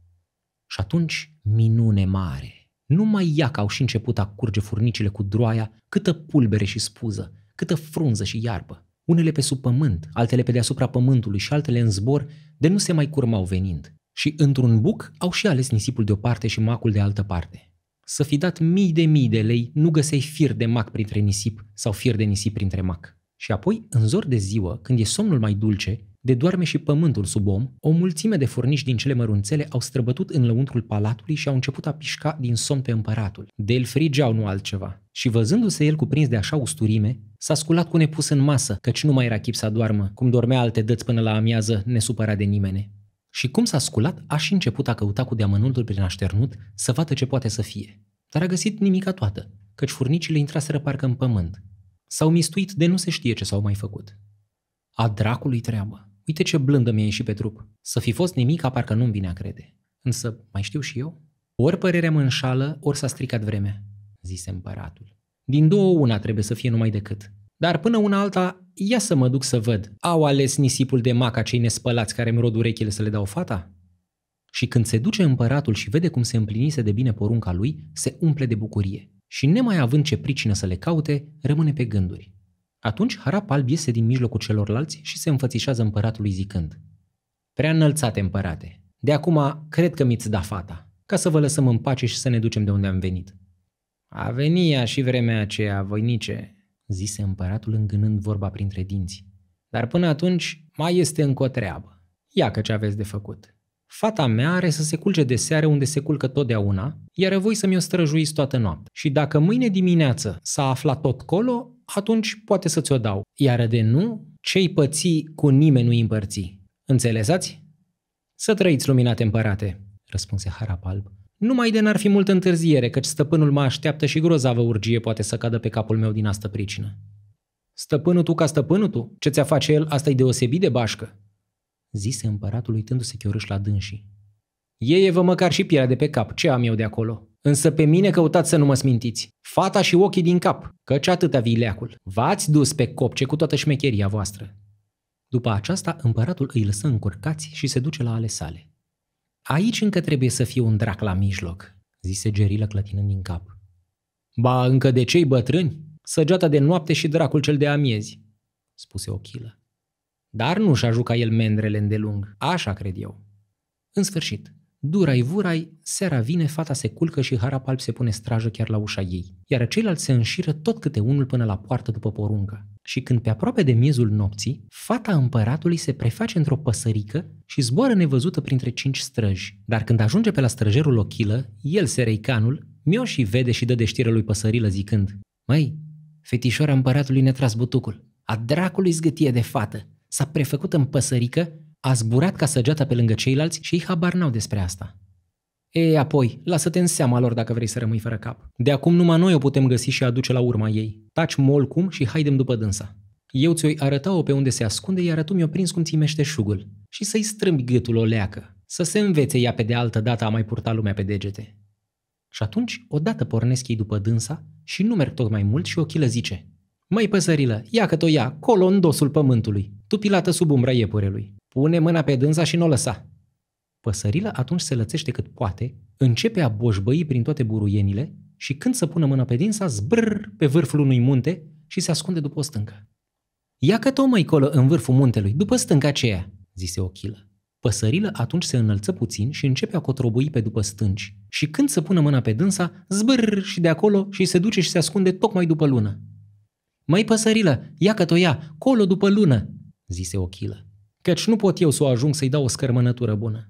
Și atunci, minune mare! Numai ea că au și început a curge furnicile cu droaia, câtă pulbere și spuză, câtă frunză și iarbă. Unele pe sub pământ, altele pe deasupra pământului și altele în zbor, de nu se mai curmau venind. Și într-un buc au și ales nisipul de o parte și macul de altă parte. Să fi dat mii de mii de lei, nu găseai fir de mac printre nisip sau fir de nisip printre mac. Și apoi, în zor de ziua, când e somnul mai dulce, de doarme și pământul sub om, o mulțime de furnici din cele mărunțele au străbătut în lăuntrul palatului și au început a pișca din somn pe împăratul. De el frigeau, nu altceva. Și văzându-se el cuprins de așa usturime, s-a sculat cu nepus în masă, căci nu mai era chip să doarmă, cum dormea alte dăți până la amiază, nesupărat de nimeni. Și cum s-a sculat, a și început a căuta cu deamănuntul prin așternut să vadă ce poate să fie. Dar a găsit nimica toată, căci furnicile intraseră parcă în pământ. S-au mistuit de nu se știe ce s-au mai făcut. A dracului treabă. Uite ce blândă mi-a ieșit pe trup. Să fi fost nimica parcă nu-mi vine a crede. Însă, mai știu și eu? Ori părerea mă înșală, ori s-a stricat vremea, zise împăratul. Din două una trebuie să fie numai decât. Dar până una alta ia să mă duc să văd. Au ales nisipul de maca cei nespălați care îmi rod urechile să le dau fata? Și când se duce împăratul și vede cum se împlinise de bine porunca lui, se umple de bucurie. Și nemai având ce pricină să le caute, rămâne pe gânduri. Atunci Harap Alb iese din mijlocul celorlalți și se înfățișează împăratului zicând Prea înălțate împărate, de acum cred că mi-ți da fata, ca să vă lăsăm în pace și să ne ducem de unde am venit. A veni și vremea aceea, voinice, zise împăratul îngânând vorba printre dinți. Dar până atunci mai este încă o treabă. Ia că ce aveți de făcut. Fata mea are să se culce de seară unde se culcă totdeauna, iar voi să mi-o străjuiți toată noaptea. Și dacă mâine dimineață s-a aflat tot colo, atunci poate să ți-o dau. Iar de nu, cei păți cu nimeni nu-i împărți. Înțelesați? Să trăiți luminate împărate, răspunse Harap Alb numai de n-ar fi mult întârziere, căci stăpânul mă așteaptă și grozavă urgie poate să cadă pe capul meu din asta pricină. Stăpânul tu ca stăpânul tu? Ce ți-a face el? asta e deosebit de bașcă. Zise împăratul uitându-se chiorâș la dânsii. e vă măcar și pielea de pe cap, ce am eu de acolo? Însă pe mine căutați să nu mă smintiți. Fata și ochii din cap, căci atâta vileacul. V-ați dus pe copce cu toată șmecheria voastră. După aceasta, împăratul îi lăsă încurcați și se duce la ale sale. Aici încă trebuie să fie un drac la mijloc, zise Gerilă clătinând din cap. Ba, încă de cei bătrâni? Săgeata de noapte și dracul cel de amiezi, spuse Ochilă. Dar nu-și jucat el mendrele îndelung, așa cred eu. În sfârșit, durai vurai, seara vine, fata se culcă și Harapalp se pune strajă chiar la ușa ei, iar ceilalți se înșiră tot câte unul până la poartă după poruncă și când pe aproape de miezul nopții, fata împăratului se preface într-o păsărică și zboară nevăzută printre cinci străji. Dar când ajunge pe la străjerul ochilă, el, sereicanul, mio și vede și dă de știre lui păsărilă zicând Măi, fetișoara împăratului ne-a tras butucul. A dracului zgâtie de fată. S-a prefăcut în păsărică, a zburat ca săgeata pe lângă ceilalți și ei habar n-au despre asta. E, apoi, lasă-te în seama lor dacă vrei să rămâi fără cap. De acum numai noi o putem găsi și aduce la urma ei. Taci molcum și haidem după dânsa. Eu ți-o arăta-o pe unde se ascunde, iar tu mi-o prins cum ți meșteșugul. Și să-i strâmbi gâtul o leacă. Să se învețe ea pe de altă dată a mai purta lumea pe degete. Și atunci, odată pornesc ei după dânsa și nu merg tot mai mult și o chilă zice Măi păsărilă, ia că o ia, colo în dosul pământului, tupilată sub umbra iepurelui. Pune mâna pe dânsa și nu o lăsa. Păsărila atunci se lățește cât poate, începe a boșbăi prin toate buruienile și când să pună mâna pe dinsa, zbrr pe vârful unui munte și se ascunde după o stâncă. Ia că mai colo în vârful muntelui, după stânca aceea, zise Ochilă. Păsărilă atunci se înălță puțin și începe a cotrobui pe după stânci. Și când să pună mâna pe dânsa, zbrr și de acolo și se duce și se ascunde tocmai după lună. Mai păsărilă, ia că ia, colo după lună, zise Ochilă. Căci nu pot eu să o ajung să-i dau o scărmănătură bună.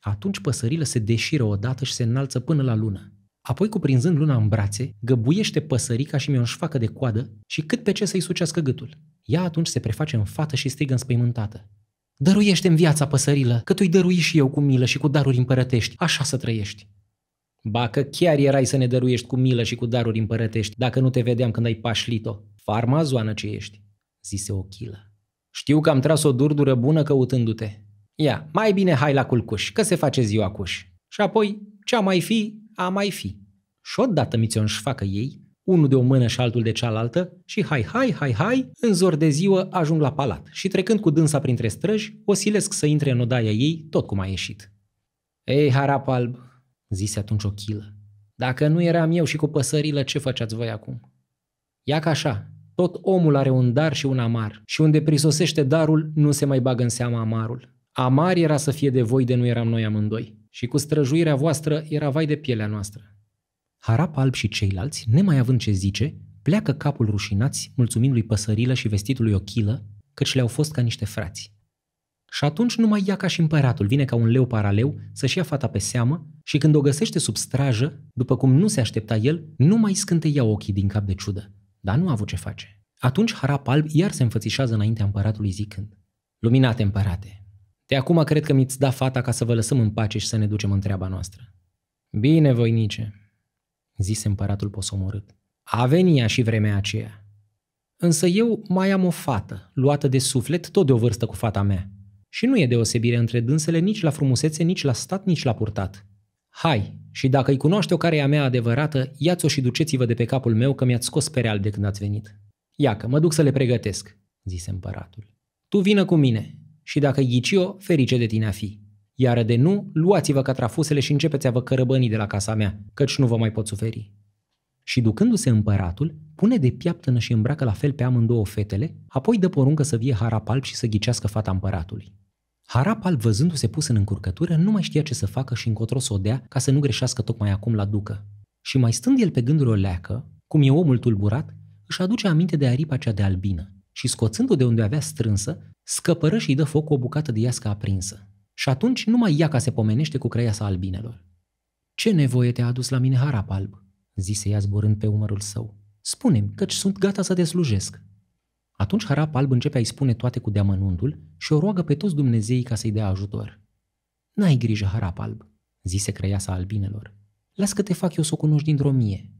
Atunci păsările se deșiră odată și se înalță până la lună. Apoi, cuprinzând luna în brațe, găbuiește păsărica și mi-o înșfacă de coadă și cât pe ce să-i sucească gâtul. Ea atunci se preface în fată și strigă înspăimântată. Dăruiește-mi viața, păsărilă, că tu-i dărui și eu cu milă și cu daruri împărătești, așa să trăiești. Ba că chiar erai să ne dăruiești cu milă și cu daruri împărătești, dacă nu te vedeam când ai pașlit-o. Farmazoană ce ești, zise ochilă. Știu că am tras o durdură bună căutându-te, Ia, mai bine hai la culcuș, că se face ziua cuș. Și apoi, ce-a mai fi, a mai fi. Și odată mi ți-o facă ei, unul de o mână și altul de cealaltă, și hai, hai, hai, hai, în zor de ziua ajung la palat și trecând cu dânsa printre străji, o silesc să intre în odaia ei, tot cum a ieșit. Ei, harap alb, zise atunci o chilă, dacă nu eram eu și cu păsările, ce făceați voi acum? Ia ca așa, tot omul are un dar și un amar și unde prisosește darul, nu se mai bagă în seama amarul. Amar era să fie de voi de nu eram noi amândoi. Și cu străjuirea voastră era vai de pielea noastră. Harap alb și ceilalți, nemai având ce zice, pleacă capul rușinați, mulțumind lui Păsărilă și vestitului Ochilă, căci le-au fost ca niște frați. Și atunci numai ea ca și împăratul vine ca un leu paraleu să-și ia fata pe seamă și când o găsește sub strajă, după cum nu se aștepta el, nu mai scânteia ochii din cap de ciudă. Dar nu a avut ce face. Atunci Harap Alb iar se înfățișează înaintea împăratului zicând Luminate împărate, de acum cred că mi-ți da fata ca să vă lăsăm în pace și să ne ducem în treaba noastră. Bine, voinice, zise împăratul posomorât. A venia și vremea aceea. Însă eu mai am o fată, luată de suflet, tot de o vârstă cu fata mea. Și nu e deosebire între dânsele nici la frumusețe, nici la stat, nici la purtat. Hai, și dacă îi cunoaște o care e a mea adevărată, iați-o și duceți-vă de pe capul meu că mi-ați scos pe real de când ați venit. Iacă, mă duc să le pregătesc, zise împăratul. Tu vină cu mine, și dacă ghici-o, ferice de tine a fi. Iar de nu, luați-vă catrafusele și începeți a vă cărăbăni de la casa mea, căci nu vă mai pot suferi. Și ducându-se împăratul, pune de piaptănă și îmbracă la fel pe amândouă fetele, apoi dă poruncă să vie Harapal și să ghicească fata împăratului. Harapal, văzându-se pus în încurcătură, nu mai știa ce să facă și încotro să o dea ca să nu greșească tocmai acum la ducă. Și mai stând el pe gânduri o leacă, cum e omul tulburat, își aduce aminte de aripa cea de albină și scoțându o de unde avea strânsă, scăpără și îi dă foc cu o bucată de iasca aprinsă. Și atunci numai ia ca se pomenește cu sa albinelor. Ce nevoie te-a adus la mine harap alb?" zise ea zburând pe umărul său. Spune-mi, căci sunt gata să te slujesc." Atunci harap alb începe a-i spune toate cu deamănuntul și o roagă pe toți Dumnezeii ca să-i dea ajutor. N-ai grijă, harap alb," zise sa albinelor. Las că te fac eu să o cunoști dintr-o mie."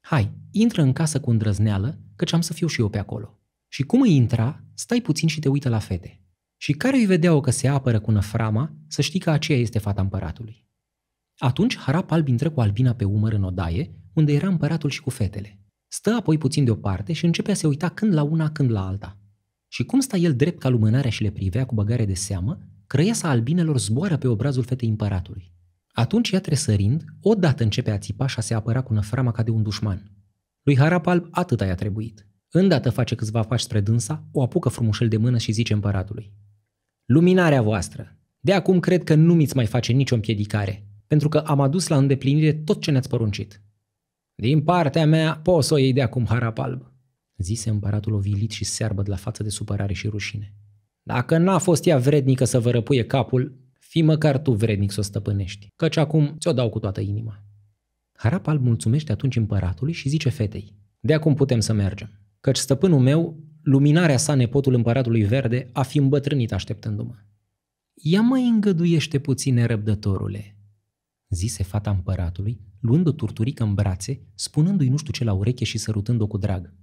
Hai, intră în casă cu îndrăzneală, căci am să fiu și eu pe acolo." Și cum îi intra, stai puțin și te uită la fete. Și care îi vedeau că se apără cu năframa, să știi că aceea este fata împăratului. Atunci Harap Alb intră cu Albina pe umăr în odaie, unde era împăratul și cu fetele. Stă apoi puțin deoparte și începe să se uita când la una, când la alta. Și cum sta el drept ca lumânarea și le privea cu băgare de seamă, crăiasa albinelor zboară pe obrazul fetei împăratului. Atunci ea tresărind, odată începe a țipa și a se apăra cu năframa ca de un dușman. Lui Harap Alb atât i-a trebuit – Îndată face câțiva pași spre dânsa, o apucă frumușel de mână și zice împăratului. Luminarea voastră! De acum cred că nu mi-ți mai face nicio împiedicare, pentru că am adus la îndeplinire tot ce ne-ați poruncit. Din partea mea poți să o iei de acum harap alb, zise împăratul ovilit și searbă de la față de supărare și rușine. Dacă n-a fost ea vrednică să vă răpuie capul, fi măcar tu vrednic să o stăpânești, căci acum ți-o dau cu toată inima. Harap alb mulțumește atunci împăratului și zice fetei, de acum putem să mergem căci stăpânul meu, luminarea sa, nepotul împăratului verde, a fi îmbătrânit așteptându-mă. Ia mai îngăduiește puțin, răbdătorule, zise fata împăratului, luând o turturică în brațe, spunându-i nu știu ce la ureche și sărutând-o cu drag.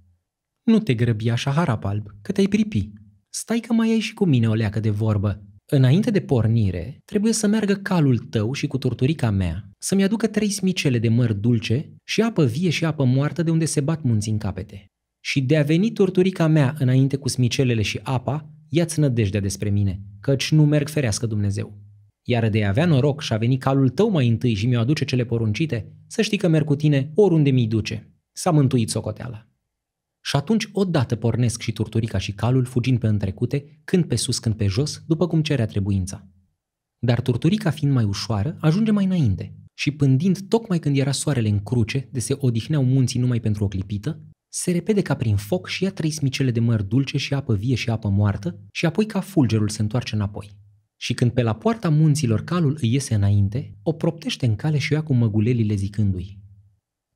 Nu te grăbi așa, harap alb, că te-ai pripi. Stai că mai ai și cu mine o leacă de vorbă. Înainte de pornire, trebuie să meargă calul tău și cu turturica mea să-mi aducă trei smicele de măr dulce și apă vie și apă moartă de unde se bat munții în capete și de a veni torturica mea înainte cu smicelele și apa, ia-ți nădejdea despre mine, căci nu merg ferească Dumnezeu. Iar de a avea noroc și a veni calul tău mai întâi și mi-o aduce cele poruncite, să știi că merg cu tine oriunde mi-i duce. S-a mântuit socoteala. Și atunci odată pornesc și turturica și calul fugind pe întrecute, când pe sus, când pe jos, după cum cerea trebuința. Dar turturica fiind mai ușoară, ajunge mai înainte și pândind tocmai când era soarele în cruce, de se odihneau munții numai pentru o clipită, se repede ca prin foc și ia trei smicele de măr dulce și apă vie și apă moartă și apoi ca fulgerul se întoarce înapoi. Și când pe la poarta munților calul îi iese înainte, o proptește în cale și o ia cu măgulelile zicându-i.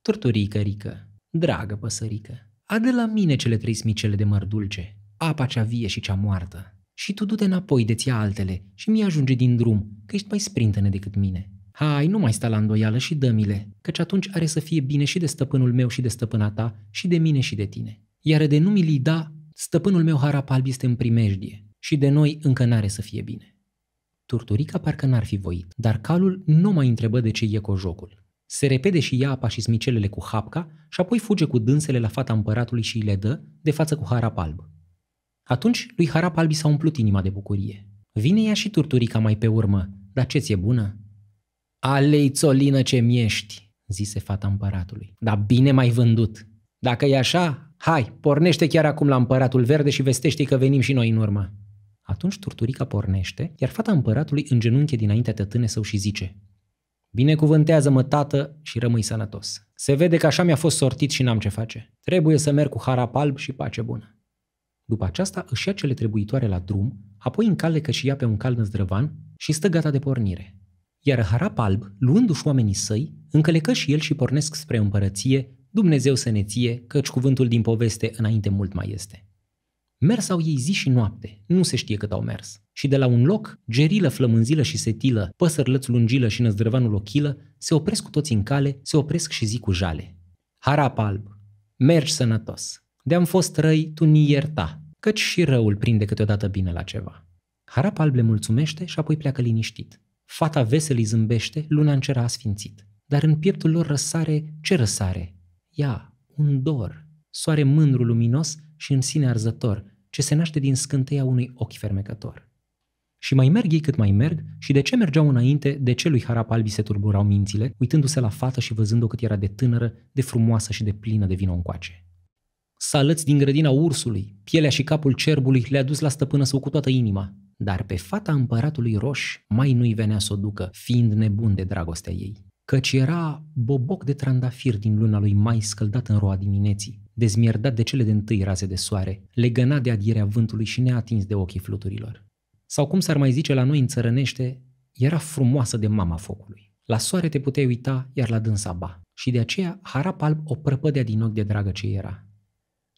Turturică, rică, dragă păsărică, adă la mine cele trei smicele de măr dulce, apa cea vie și cea moartă. Și tu du-te înapoi de ți altele și mi ajunge din drum, că ești mai sprintene decât mine. Hai, nu mai sta la îndoială și dămile, căci atunci are să fie bine și de stăpânul meu și de stăpâna ta, și de mine și de tine. Iar de nu mi da, stăpânul meu harap alb este în primejdie și de noi încă n-are să fie bine. Turturica parcă n-ar fi voit, dar calul nu mai întrebă de ce e cojocul. Se repede și ia apa și smicelele cu hapca și apoi fuge cu dânsele la fata împăratului și îi le dă, de față cu harap alb. Atunci lui harap albi s-a umplut inima de bucurie. Vine ea și turturica mai pe urmă, dar ce ți-e bună? țolină ce miești, zise fata împăratului. Dar bine mai vândut. Dacă e așa, hai, pornește chiar acum la împăratul verde și vestește că venim și noi în urmă. Atunci turturica pornește, iar fata împăratului îngenunche dinaintea tătâne său și zice Binecuvântează-mă, tată, și rămâi sănătos. Se vede că așa mi-a fost sortit și n-am ce face. Trebuie să merg cu harap alb și pace bună. După aceasta își ia cele trebuitoare la drum, apoi încalecă și ia pe un cal năzdrăvan și stă gata de pornire. Iar Harap Alb, luându-și oamenii săi, încălecă și el și pornesc spre împărăție, Dumnezeu să ne ție, căci cuvântul din poveste înainte mult mai este. Mers au ei zi și noapte, nu se știe cât au mers. Și de la un loc, gerilă, flămânzilă și setilă, păsărlăț lungilă și năzdrăvanul ochilă, se opresc cu toți în cale, se opresc și zic cu jale. Harap alb, mergi sănătos. De-am fost răi, tu ni ierta, căci și răul prinde câteodată bine la ceva. Harap alb le mulțumește și apoi pleacă liniștit. Fata veselii zâmbește, luna în cer a sfințit. Dar în pieptul lor răsare, ce răsare? Ia, un dor, soare mândru luminos și în sine arzător, ce se naște din scânteia unui ochi fermecător. Și mai merg ei cât mai merg și de ce mergeau înainte, de ce lui Harap Albi se turburau mințile, uitându-se la fată și văzând-o cât era de tânără, de frumoasă și de plină de vină încoace. Salăți din grădina ursului, pielea și capul cerbului le-a dus la stăpână său cu toată inima, dar pe fata împăratului Roș mai nu-i venea să o ducă, fiind nebun de dragostea ei. Căci era boboc de trandafir din luna lui mai scăldat în roa dimineții, dezmierdat de cele de întâi raze de soare, legănat de adierea vântului și neatins de ochii fluturilor. Sau cum s-ar mai zice la noi în țărănește, era frumoasă de mama focului. La soare te puteai uita, iar la dânsa ba. Și de aceea, Harap Alb o prăpădea din ochi de dragă ce era.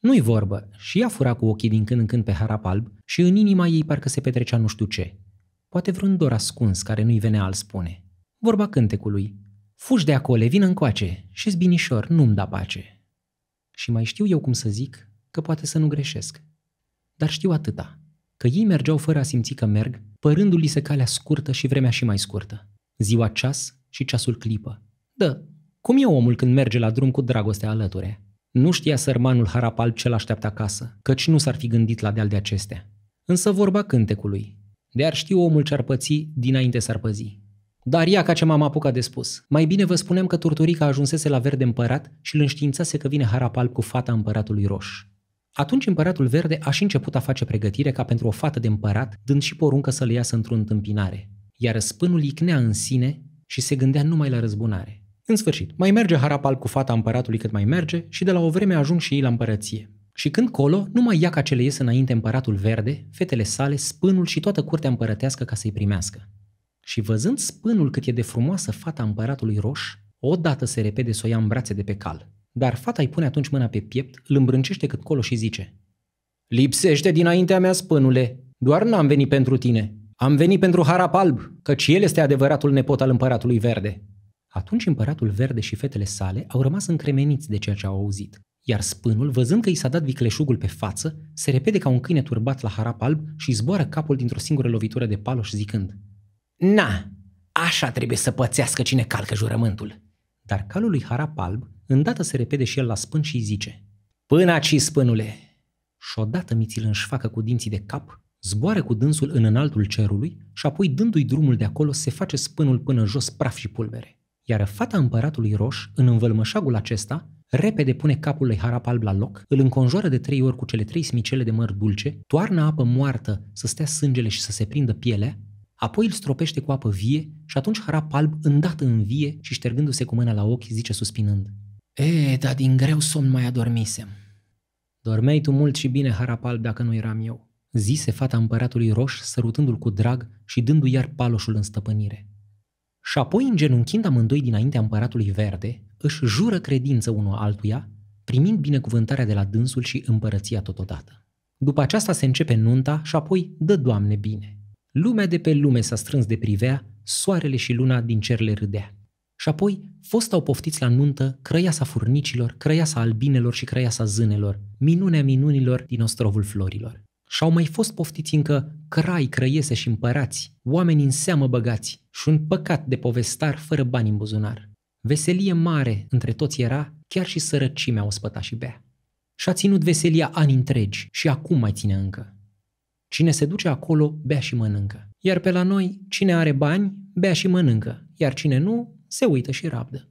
Nu-i vorbă, și ea fura cu ochii din când în când pe harap alb și în inima ei parcă se petrecea nu știu ce. Poate vreun dor ascuns care nu-i venea al spune. Vorba cântecului. Fugi de acolo, vin încoace și binișor, nu-mi da pace. Și mai știu eu cum să zic că poate să nu greșesc. Dar știu atâta, că ei mergeau fără a simți că merg, părându-li se calea scurtă și vremea și mai scurtă. Ziua ceas și ceasul clipă. Da, cum e omul când merge la drum cu dragoste alăture? Nu știa sărmanul Harapal ce-l așteaptă acasă, căci nu s-ar fi gândit la deal de acestea. Însă vorba cântecului. De-ar ști omul ce-ar păți, dinainte s-ar păzi. Dar ia ca ce m-am apucat de spus. Mai bine vă spunem că Turturica ajunsese la Verde Împărat și îl înștiințase că vine Harapal cu fata împăratului Roș. Atunci împăratul Verde a și început a face pregătire ca pentru o fată de împărat, dând și poruncă să le iasă într-o întâmpinare. Iar spânul icnea în sine și se gândea numai la răzbunare. În sfârșit, mai merge Harapal cu fata împăratului cât mai merge și de la o vreme ajung și ei la împărăție. Și când colo, nu mai ia ca cele ies înainte împăratul verde, fetele sale, spânul și toată curtea împărătească ca să-i primească. Și văzând spânul cât e de frumoasă fata împăratului roș, odată se repede să o ia în brațe de pe cal. Dar fata îi pune atunci mâna pe piept, îl îmbrâncește cât colo și zice Lipsește dinaintea mea spânule, doar n-am venit pentru tine. Am venit pentru Harap Alb, căci el este adevăratul nepot al împăratului verde. Atunci împăratul verde și fetele sale au rămas încremeniți de ceea ce au auzit, iar spânul, văzând că i s-a dat vicleșugul pe față, se repede ca un câine turbat la harap alb și zboară capul dintr-o singură lovitură de paloș zicând Na, așa trebuie să pățească cine calcă jurământul. Dar calul lui harap alb îndată se repede și el la spân și îi zice Până aci, spânule! Și odată mițil înșfacă cu dinții de cap, zboară cu dânsul în înaltul cerului și apoi dându-i drumul de acolo se face spânul până jos praf și pulbere iar fata împăratului roș, în învălmășagul acesta, repede pune capul lui Harap alb la loc, îl înconjoară de trei ori cu cele trei smicele de măr dulce, toarnă apă moartă să stea sângele și să se prindă pielea, apoi îl stropește cu apă vie și atunci Harap alb, îndată în vie și ștergându-se cu mâna la ochi, zice suspinând. E, dar din greu somn mai adormisem. Dormeai tu mult și bine, Harap alb, dacă nu eram eu, zise fata împăratului roș, sărutându-l cu drag și dându-i iar paloșul în stăpânire. Și apoi, îngenunchind amândoi dinaintea împăratului verde, își jură credință unul altuia, primind binecuvântarea de la dânsul și împărăția totodată. După aceasta se începe nunta și apoi dă Doamne bine. Lumea de pe lume s-a strâns de privea, soarele și luna din cer le râdea. Și apoi, au poftiți la nuntă crăiasa furnicilor, crăiasa albinelor și crăiasa zânelor, minunea minunilor din ostrovul florilor. Și au mai fost poftiți încă crai, crăiese și împărați, oameni în seamă băgați, și un păcat de povestar fără bani în buzunar. Veselie mare între toți era, chiar și sărăcimea o spăta și bea. Și-a ținut veselia ani întregi și acum mai ține încă. Cine se duce acolo, bea și mănâncă. Iar pe la noi, cine are bani, bea și mănâncă, iar cine nu, se uită și rabdă.